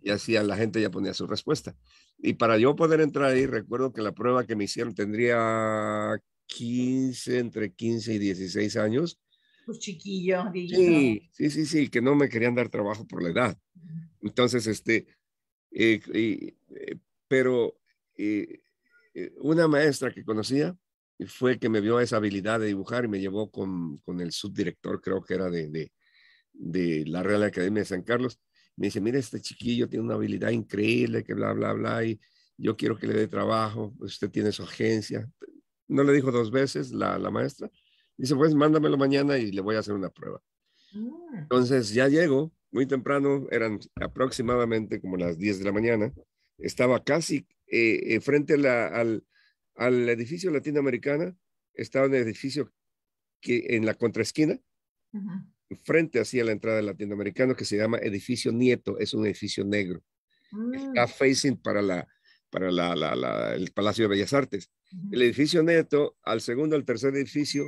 Y así la gente ya ponía su respuesta. Y para yo poder entrar ahí, recuerdo que la prueba que me hicieron tendría 15, entre 15 y 16 años. Pues chiquillo, sí, sí, sí, sí, que no me querían dar trabajo por la edad. Entonces, este, eh, eh, pero eh, una maestra que conocía fue que me vio esa habilidad de dibujar y me llevó con, con el subdirector, creo que era de, de la Real Academia de San Carlos, me dice, mire, este chiquillo tiene una habilidad increíble, que bla, bla, bla, y yo quiero que le dé trabajo, usted tiene su agencia. No le dijo dos veces la, la maestra. Dice, pues mándamelo mañana y le voy a hacer una prueba. Ah. Entonces ya llego, muy temprano, eran aproximadamente como las 10 de la mañana. Estaba casi eh, eh frente al, al edificio latinoamericana, estaba en el edificio que en la contraesquina. Uh frente hacia la entrada del latinoamericano que se llama Edificio Nieto, es un edificio negro. Está mm. facing para, la, para la, el Palacio de Bellas Artes. El edificio Nieto, al segundo, al tercer edificio,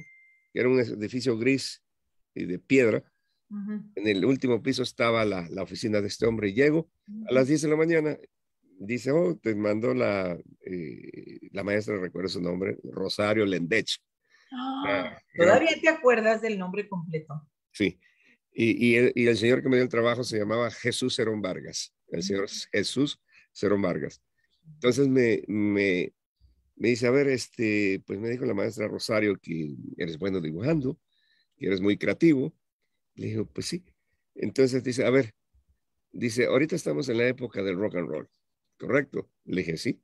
que era un edificio gris y de piedra, en el último piso estaba la, oficina de este hombre. Llego a las 10 de la mañana, dice, oh, te mandó la, eh, la maestra, recuerdo su nombre, Rosario Lendech. Ah, ah, ¿Todavía te acuerdas del nombre completo? Sí. Y, el, señor que me dio el trabajo se llamaba Jesús Cerón Vargas, el señor Jesús Cerón Vargas. Entonces me, me, dice, a ver, este, pues me dijo la maestra Rosario que eres bueno dibujando, que eres muy creativo. Le digo, pues sí. Entonces dice, a ver, dice, ahorita estamos en la época del rock and roll, ¿correcto? Le dije, sí.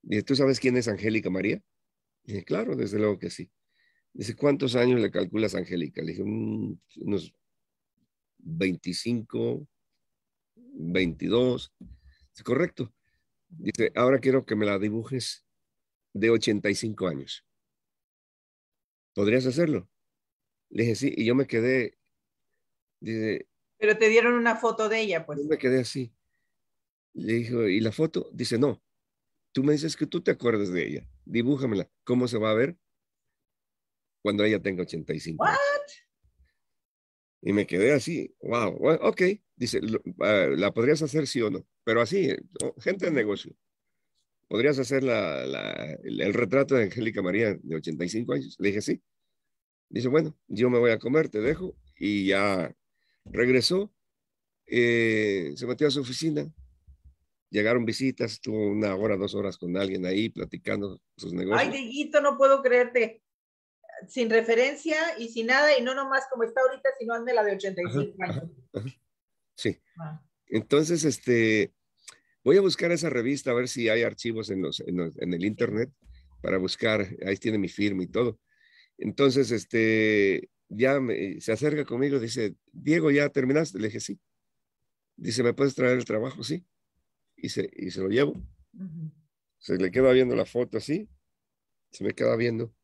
Dice, ¿tú sabes quién es Angélica María? Le claro, desde luego que sí. Dice, ¿cuántos años le calculas, Angélica? Le dije, mm, unos 25, 22. Dice, correcto. Dice, ahora quiero que me la dibujes de 85 años. ¿Podrías hacerlo? Le dije, sí, y yo me quedé. Dice. Pero te dieron una foto de ella, pues. Yo me quedé así. Le dijo, ¿y la foto? Dice, no. Tú me dices que tú te acuerdas de ella. Dibújamela. ¿Cómo se va a ver? cuando ella tenga 85. ¿What? Y me quedé así, wow, ok, dice, ah, la podrías hacer sí o no, pero así, gente de negocio. ¿Podrías hacer la, el, retrato de Angélica María de 85 años? Le dije sí. Dice, bueno, yo me voy a comer, te dejo. Y ya regresó, eh, se metió a su oficina, llegaron visitas, estuvo una hora, dos horas con alguien ahí platicando sus negocios. Ay, Dieguito, no puedo creerte sin referencia y sin nada, y no nomás como está ahorita, sino hazme la de 85 años. Sí. Ah. Entonces, este, voy a buscar esa revista a ver si hay archivos en, los, en, el internet para buscar, ahí tiene mi firma y todo. Entonces, este, ya se acerca conmigo, dice, Diego, ¿ya terminaste? Le dije, sí. Dice, ¿me puedes traer el trabajo? Sí. Y se, y se lo llevo. Se le queda viendo la foto así, se me queda viendo.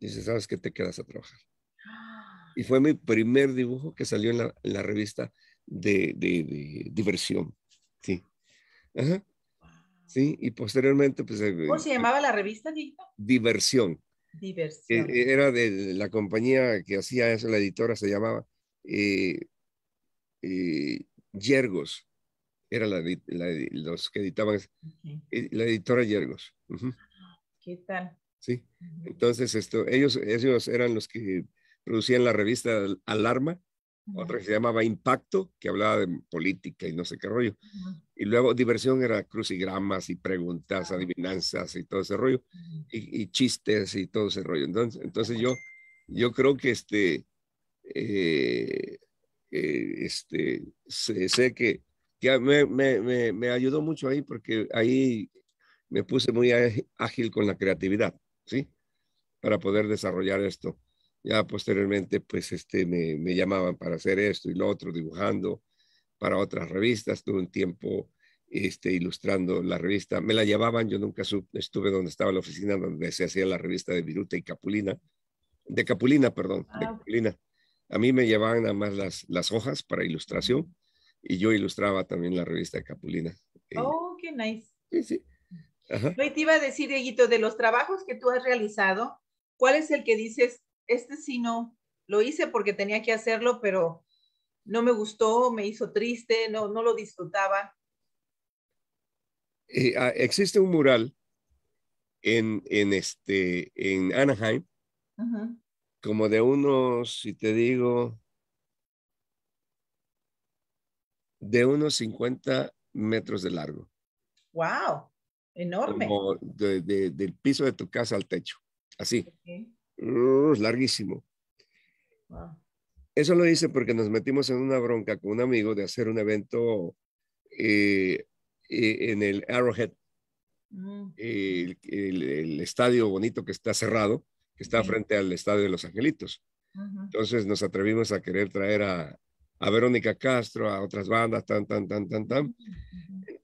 Dice, ¿sabes qué? Te quedas a trabajar. ¡Ah! Y fue mi primer dibujo que salió en la, revista de, diversión. Sí. Sí, y posteriormente, pues. Eh, ¿Cómo se eh, llamaba la revista, Diversión. Diversión. Eh, era de la compañía que hacía eso, la editora se llamaba Yergos. Era la, los que editaban, la editora Yergos. ¿Qué tal? ¿sí? Entonces, esto, ellos, ellos eran los que producían la revista Alarma, otra que se llamaba Impacto, que hablaba de política y no sé qué rollo. Y luego diversión era crucigramas y preguntas, adivinanzas y todo ese rollo, y, chistes y todo ese rollo. Entonces, entonces yo, yo creo que este, eh, eh, este, sé, que, me, ayudó mucho ahí porque ahí me puse muy ágil con la creatividad. ¿sí? Para poder desarrollar esto. Ya posteriormente, pues, este, me, llamaban para hacer esto y lo otro, dibujando para otras revistas. Tuve un tiempo este, ilustrando la revista. Me la llevaban, yo nunca estuve donde estaba la oficina donde se hacía la revista de Viruta y Capulina, de Capulina, perdón, de ah, Capulina. A mí me llevaban nada más las, las hojas para ilustración y yo ilustraba también la revista de Capulina. Eh. Oh, qué nice. Sí, sí te iba a decir, Dieguito, de los trabajos que tú has realizado, ¿cuál es el que dices, este sí no, lo hice porque tenía que hacerlo, pero no me gustó, me hizo triste, no, no lo disfrutaba? Eh, ah, existe un mural en, este, en Anaheim, como de unos, si te digo, de unos 50 metros de largo. ¡Wow! Enorme. del piso de tu casa al techo. Así. es larguísimo. Eso lo hice porque nos metimos en una bronca con un amigo de hacer un evento eh, eh, en el Arrowhead, mm. el, estadio bonito que está cerrado, que está frente al estadio de Los Angelitos. Entonces nos atrevimos a querer traer a, Verónica Castro, a otras bandas, tan, tan, tan, tan, tan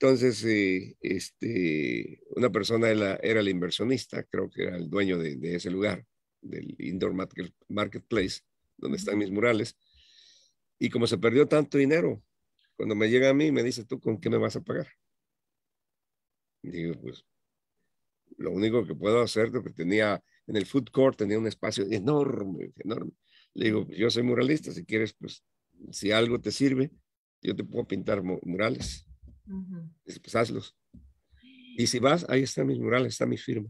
entonces eh, este, una persona era, era, el inversionista, creo que era el dueño de, ese lugar, del Indoor market, Marketplace, donde están mis murales. Y como se perdió tanto dinero, cuando me llega a mí me dice, ¿tú con qué me vas a pagar? digo, pues lo único que puedo hacer, porque tenía en el food court, tenía un espacio enorme, enorme. Le digo, pues, yo soy muralista, si quieres, pues si algo te sirve, yo te puedo pintar murales. Pues, hazlos. Y si vas, ahí está mi mural, está mi firma.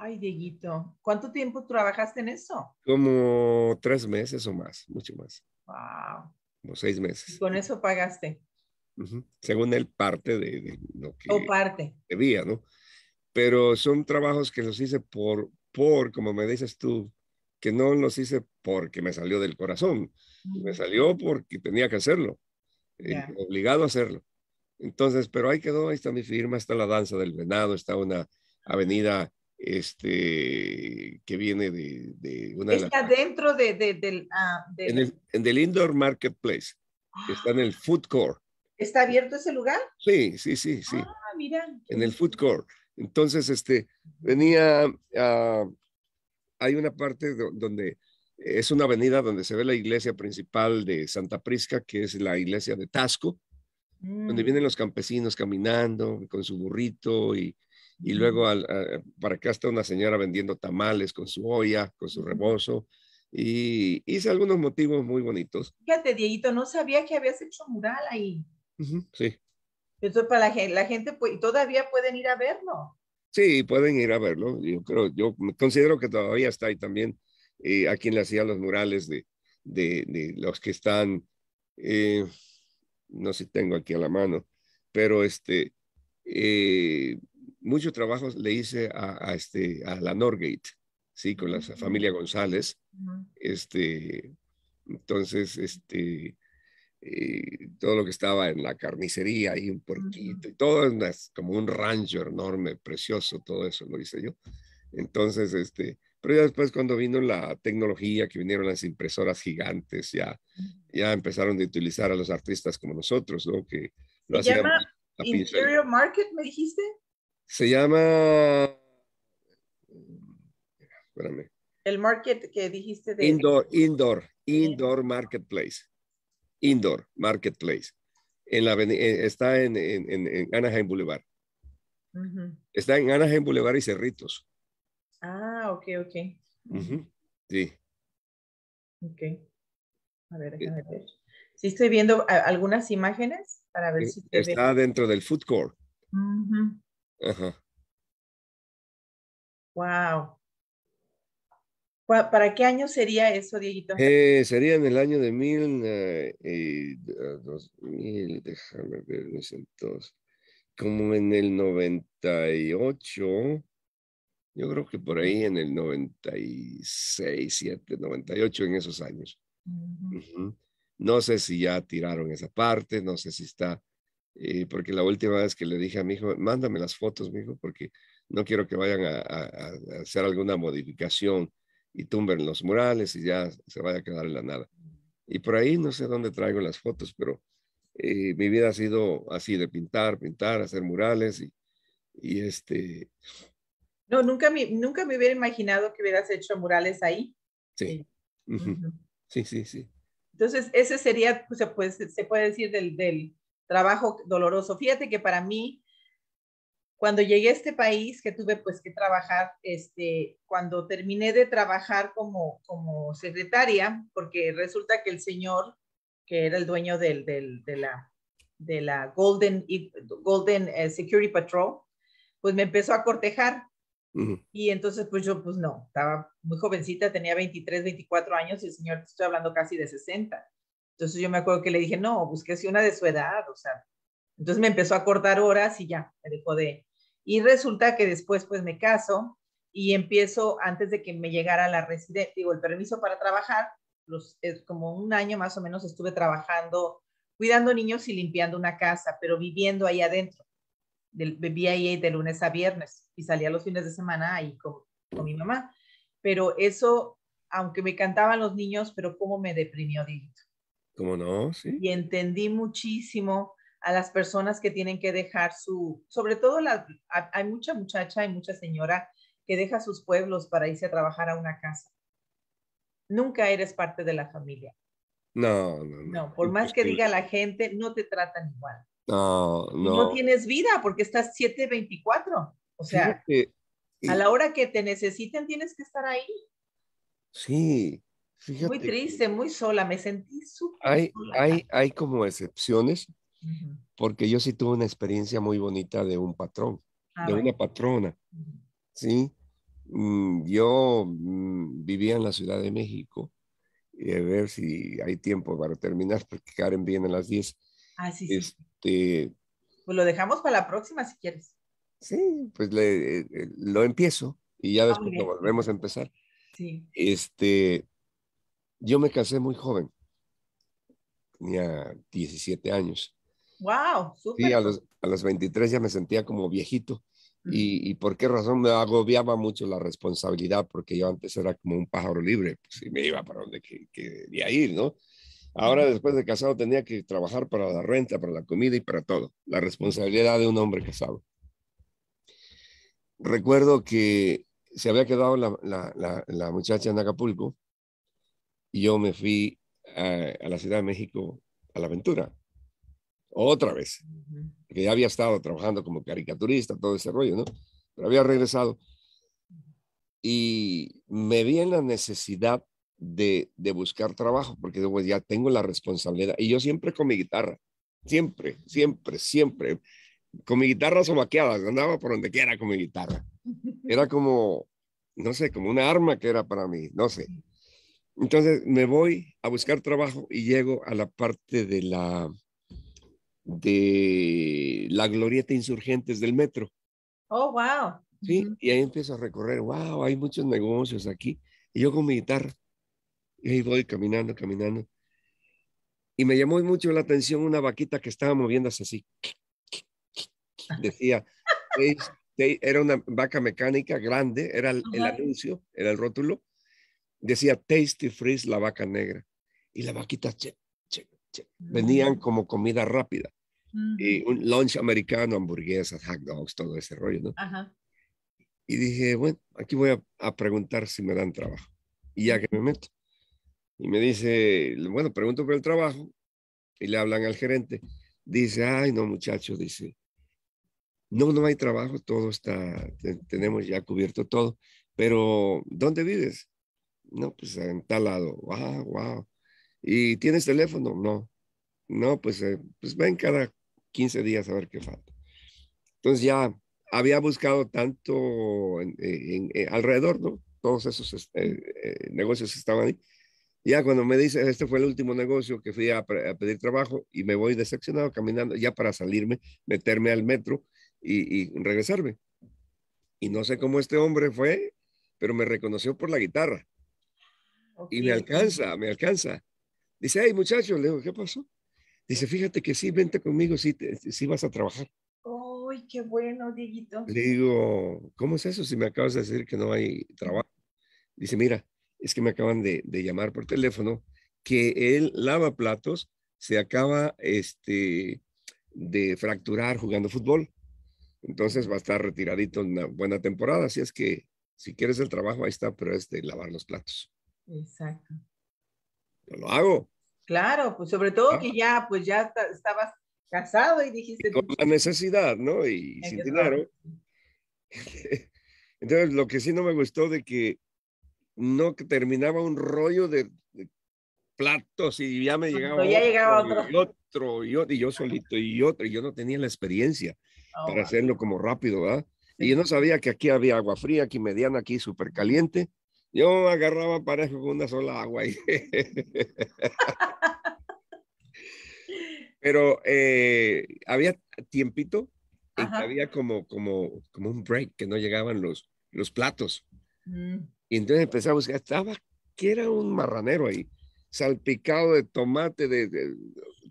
Ay, Dieguito, ¿cuánto tiempo trabajaste en eso? Como tres meses o más, mucho más. Wow. Como seis meses. con eso pagaste? Según él, parte de, lo que o parte. debía, ¿no? Pero son trabajos que los hice por, por, como me dices tú, que no los hice porque me salió del corazón, me salió porque tenía que hacerlo, eh, obligado a hacerlo. Entonces, pero ahí quedó, ahí está mi firma, está la danza del venado, está una avenida este, que viene de, una... Está dentro de, del, ah, en, el, Indoor Marketplace, está en el ah. Food Court. ¿Está abierto ese lugar? Sí, sí, sí, sí. Ah, mira. En el Food Court. Entonces, este, venía, ah, hay una parte donde es una avenida donde se ve la iglesia principal de Santa Prisca, que es la iglesia de Tasco, donde mm. vienen los campesinos caminando con su burrito y, y luego para acá está una señora vendiendo tamales con su olla, con su rebozo. Y hice algunos motivos muy bonitos. Fíjate, Dieguito, no sabía que habías hecho mural ahí. sí. Entonces, para la, gente, la gente pues, todavía pueden ir a verlo. Sí, pueden ir a verlo. Yo creo, yo considero que todavía está ahí también eh, a quien le hacía los murales de, de, de los que están eh, no sé si tengo aquí a la mano, pero este, eh, mucho trabajo le hice a, este, a la Norgate, ¿sí? Con la familia González. Este, entonces, este, eh, todo lo que estaba en la carnicería y un porquito, y todo es como un rancho enorme, precioso, todo eso lo hice yo. Entonces, este, pero ya después cuando vino la tecnología, que vinieron las impresoras gigantes, ya, ya empezaron a utilizar a los artistas como nosotros, ¿no? Que ¿Se llama Interior Market, me dijiste? Se llama... Espérame. El market que dijiste de... Indoor, indoor, indoor marketplace. Indoor marketplace. Eh, está en, en, Anaheim Boulevard. Está en Anaheim Boulevard y Cerritos. Ah, ok, ok. Sí. Ok. A ver, eh, déjame ver. Sí, estoy viendo algunas imágenes para ver eh, si. Está dentro del food court. Ajá. Wow. ¿Para qué año sería eso, Dieguito? Eh, sería en el año de mil, ah, dos mil, déjame ver, entonces, como en el 98, yo creo que por ahí en el 96, 7, 98, en esos años. No sé si ya tiraron esa parte, no sé si está, eh, porque la última vez que le dije a mi hijo, mándame las fotos, mi hijo, porque no quiero que vayan a, hacer alguna modificación y tumben los murales y ya se vaya a quedar en la nada. Y por ahí no sé dónde traigo las fotos, pero eh, mi vida ha sido así de pintar, pintar, hacer murales y, y este no, nunca me, nunca me hubiera imaginado que hubieras hecho murales ahí. Sí. Sí, sí, sí. Entonces, ese sería, pues, se puede decir del, trabajo doloroso. Fíjate que para mí, cuando llegué a este país, que tuve pues que trabajar, este, cuando terminé de trabajar como, como secretaria, porque resulta que el señor, que era el dueño del, de, la, de la Golden, Golden eh, Security Patrol, pues me empezó a cortejar y entonces, pues yo, pues no, estaba muy jovencita, tenía 23, 24 años y el señor, estoy hablando casi de 60. Entonces yo me acuerdo que le dije, no, busqué pues, si una de su edad, o sea. Entonces me empezó a cortar horas y ya, me dejó de... Y resulta que después, pues me caso y empiezo, antes de que me llegara la residencia, digo, el permiso para trabajar, los, es como un año más o menos estuve trabajando, cuidando niños y limpiando una casa, pero viviendo ahí adentro del, vivía de lunes a viernes y salía los fines de semana ahí con, mi mamá. Pero eso, aunque me cantaban los niños, pero cómo me deprimió, digo ¿Cómo no? Y entendí muchísimo a las personas que tienen que dejar su, sobre todo la, hay mucha muchacha hay mucha señora que deja sus pueblos para irse a trabajar a una casa. Nunca eres parte de la familia. No, no, no. por más que diga la gente, no te tratan igual. No, no. tienes vida porque estás 724. O sea, a la hora que te necesiten tienes que estar ahí. Sí. muy triste, muy sola, me sentí súper. Hay, hay, hay como excepciones, porque yo sí tuve una experiencia muy bonita de un patrón, ah, de una patrona. Sí. Mm, yo mm, vivía en la Ciudad de México, y a ver si hay tiempo para terminar, porque Karen viene a las 10. Ah, Este, pues lo dejamos para la próxima si quieres. Sí, pues le, eh, eh, lo empiezo y ya ah, después volvemos a empezar. Sí. Este, yo me casé muy joven. Tenía 17 años. ¡Wow! y Sí, a los, a 23 ya me sentía como viejito. y, por qué razón me agobiaba mucho la responsabilidad, porque yo antes era como un pájaro libre, pues, me iba para donde quería ir, ¿no? Ahora, después de casado, tenía que trabajar para la renta, para la comida y para todo. La responsabilidad de un hombre casado. Recuerdo que se había quedado la, muchacha en Acapulco y yo me fui a, la Ciudad de México a la aventura. Otra vez. Que ya había estado trabajando como caricaturista, todo ese rollo, ¿no? Pero había regresado. Y me vi en la necesidad de, buscar trabajo, porque pues, ya tengo la responsabilidad. Y yo siempre con mi guitarra, siempre, siempre, siempre. Con mi guitarra sobaqueada, andaba por donde quiera con mi guitarra. Era como, no sé, como una arma que era para mí, no sé. Entonces me voy a buscar trabajo y llego a la parte de la de la glorieta insurgentes del metro. Oh, wow. Sí, y ahí empiezo a recorrer, wow, hay muchos negocios aquí. Y yo con mi guitarra, y voy caminando, caminando. Y me llamó mucho la atención una vaquita que estaba moviéndose así. Decía, era una vaca mecánica grande, era el, anuncio, era el rótulo. Decía Tasty Freeze, la vaca negra. Y la vaquita, che, che, che. venían mm. como comida rápida. Y un lunch americano, hamburguesas, hot dogs, todo ese rollo, ¿no? Ajá. Y dije, bueno, aquí voy a preguntar si me dan trabajo. Y ya que me meto y me dice, bueno, pregunto por el trabajo y le hablan al gerente. Dice, ay, no, muchachos, dice, no, no hay trabajo, todo está, tenemos ya cubierto todo, pero ¿dónde vives? No, pues en tal lado, wow, ah, wow. ¿Y tienes teléfono? No, no, pues, eh, pues ven cada 15 días a ver qué falta. Entonces ya había buscado tanto en, alrededor, ¿no? Todos esos este, eh, eh, negocios estaban ahí ya cuando me dice, este fue el último negocio que fui a, pedir trabajo y me voy decepcionado caminando ya para salirme, meterme al metro y, y regresarme. Y no sé cómo este hombre fue, pero me reconoció por la guitarra. Y me alcanza, me alcanza. Dice, ay muchachos, le digo, ¿qué pasó? Dice, fíjate que sí, vente conmigo, sí, te, vas a trabajar. ¡Uy, qué bueno, Dieguito! Le digo, ¿cómo es eso si me acabas de decir que no hay trabajo? Dice, mira, es que me acaban de, llamar por teléfono, que él lava platos, se acaba este, de fracturar jugando fútbol. Entonces va a estar retiradito una buena temporada. Así es que si quieres el trabajo, ahí está, pero es de lavar los platos. Exacto. lo hago. Claro, pues sobre todo que ya, pues ya estabas casado y dijiste. Pues, la necesidad, ¿no? Y sin dinero. Entonces, lo que sí no me gustó de que no que terminaba un rollo de, platos y ya me llegaba, otro, Y otro, y yo solito y otro, y yo no tenía la experiencia oh, para hacerlo como rápido, ¿verdad? Y yo no sabía que aquí había agua fría, aquí mediana, aquí súper caliente. Yo agarraba parejo con una sola agua. Y... Pero eh, había tiempito había como, como, como un break, que no llegaban los, los platos. Mm. Y entonces empezamos a buscar, estaba, que era un marranero ahí, salpicado de tomate, de,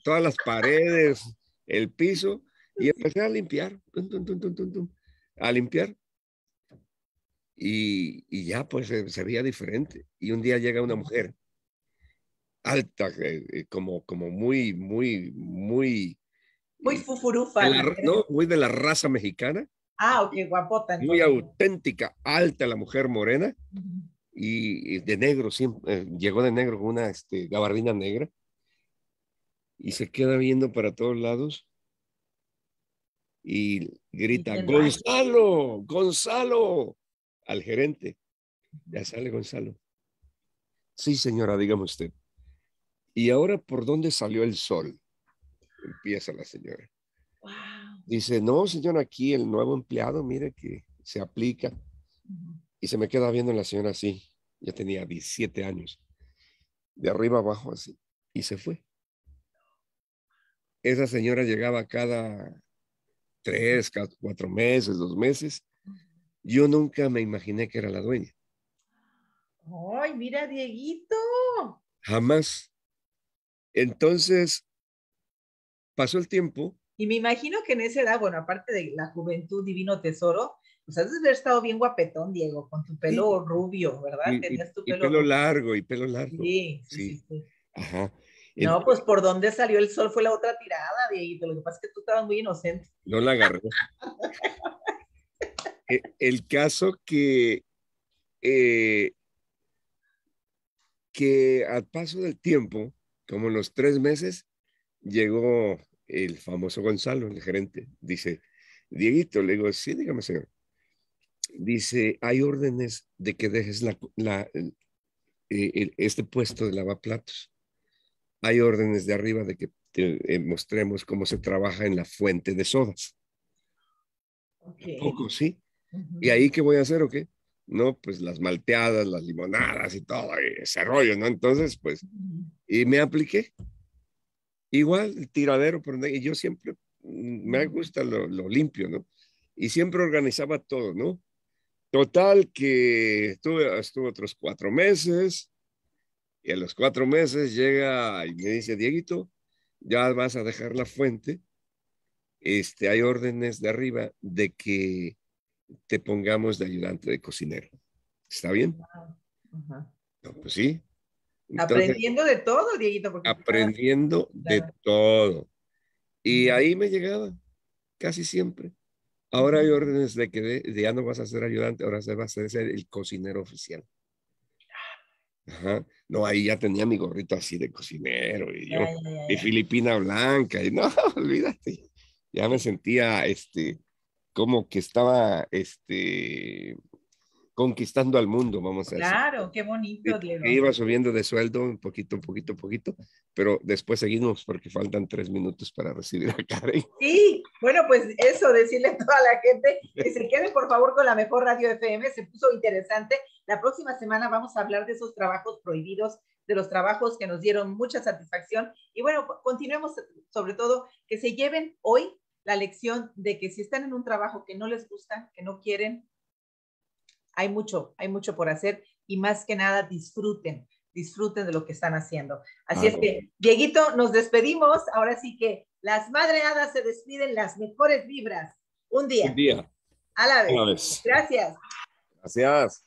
todas las paredes, el piso, y empecé a limpiar, a limpiar. Y, y ya pues se, veía diferente. Y un día llega una mujer alta, eh, eh, como, como muy, muy, muy... Muy fufurufa. no, muy de la raza mexicana. Ah, ok, guapota. Muy auténtica, alta la mujer morena y de negro, eh, llegó de negro con una este, gabardina negra y se queda viendo para todos lados y grita, Gonzalo, Gonzalo, al gerente. Ya sale Gonzalo. Sí, señora, dígame usted. ¿Y ahora por dónde salió el sol? Empieza la señora. Dice, no, señor, aquí el nuevo empleado, mire que se aplica. Y se me queda viendo la señora así. Ya tenía 17 años. De arriba abajo así. Y se fue. Esa señora llegaba cada tres, cuatro meses, dos meses. Yo nunca me imaginé que era la dueña. ¡Ay, mira, Dieguito! Jamás. Entonces, pasó el tiempo y me imagino que en esa edad, bueno, aparte de la juventud, divino tesoro, pues has de haber estado bien guapetón, Diego, con tu pelo rubio, ¿verdad? Y, Tenías tu pelo... largo y pelo largo. Sí, sí, sí. Ajá. No, pues por dónde salió el sol fue la otra tirada, Diego, Lo que pasa es que tú estabas muy inocente. No la agarré. E, el, caso que, eh, que al paso del tiempo, como los tres meses, llegó el famoso Gonzalo, el gerente, dice, Dieguito, le digo, sí, dígame señor. Dice, hay órdenes de que dejes la, eh, este puesto de lavaplatos. Hay órdenes de arriba de que eh, mostremos cómo se trabaja en la fuente de sodas. Okay. Poco, sí. ¿Y ahí qué voy a hacer o qué? No, pues las malteadas, las limonadas y todo, ese rollo, ¿no? Entonces, pues, y me apliqué. Igual, el tiradero, pero yo siempre mm, me gusta lo, limpio, ¿no? Y siempre organizaba todo, ¿no? Total que estuve, estuve otros cuatro meses y a los cuatro meses llega y me dice, Dieguito, ya vas a dejar la fuente. Este, hay órdenes de arriba de que te pongamos de ayudante de cocinero. ¿Está bien? pues sí aprendiendo de todo, Dieguito. aprendiendo de todo. Y ahí me llegaba, casi siempre. Ahora hay órdenes de que ya no vas a ser ayudante, ahora vas a ser el cocinero oficial. Ajá. No, ahí ya tenía mi gorrito así de cocinero y yo, y Filipina blanca, y no, olvídate. Ya me sentía, este, como que estaba, este, conquistando al mundo, vamos a decir. Claro, qué bonito, iba subiendo de sueldo un poquito, un poquito, un poquito, pero después seguimos porque faltan tres minutos para recibir a Karen. Sí, bueno, pues eso, decirle a toda la gente que se queden por favor con la mejor radio FM, se puso interesante. La próxima semana vamos a hablar de esos trabajos prohibidos, de los trabajos que nos dieron mucha satisfacción. Y bueno, pues, continuemos sobre todo que se lleven hoy la lección de que si están en un trabajo que no les gusta, que no quieren, hay mucho, hay mucho por hacer y más que nada disfruten, disfruten de lo que están haciendo. Así es que, Dieguito, nos despedimos. Ahora sí que las madreadas se despiden las mejores vibras. Un día. Un día. A la vez. Gracias. Gracias.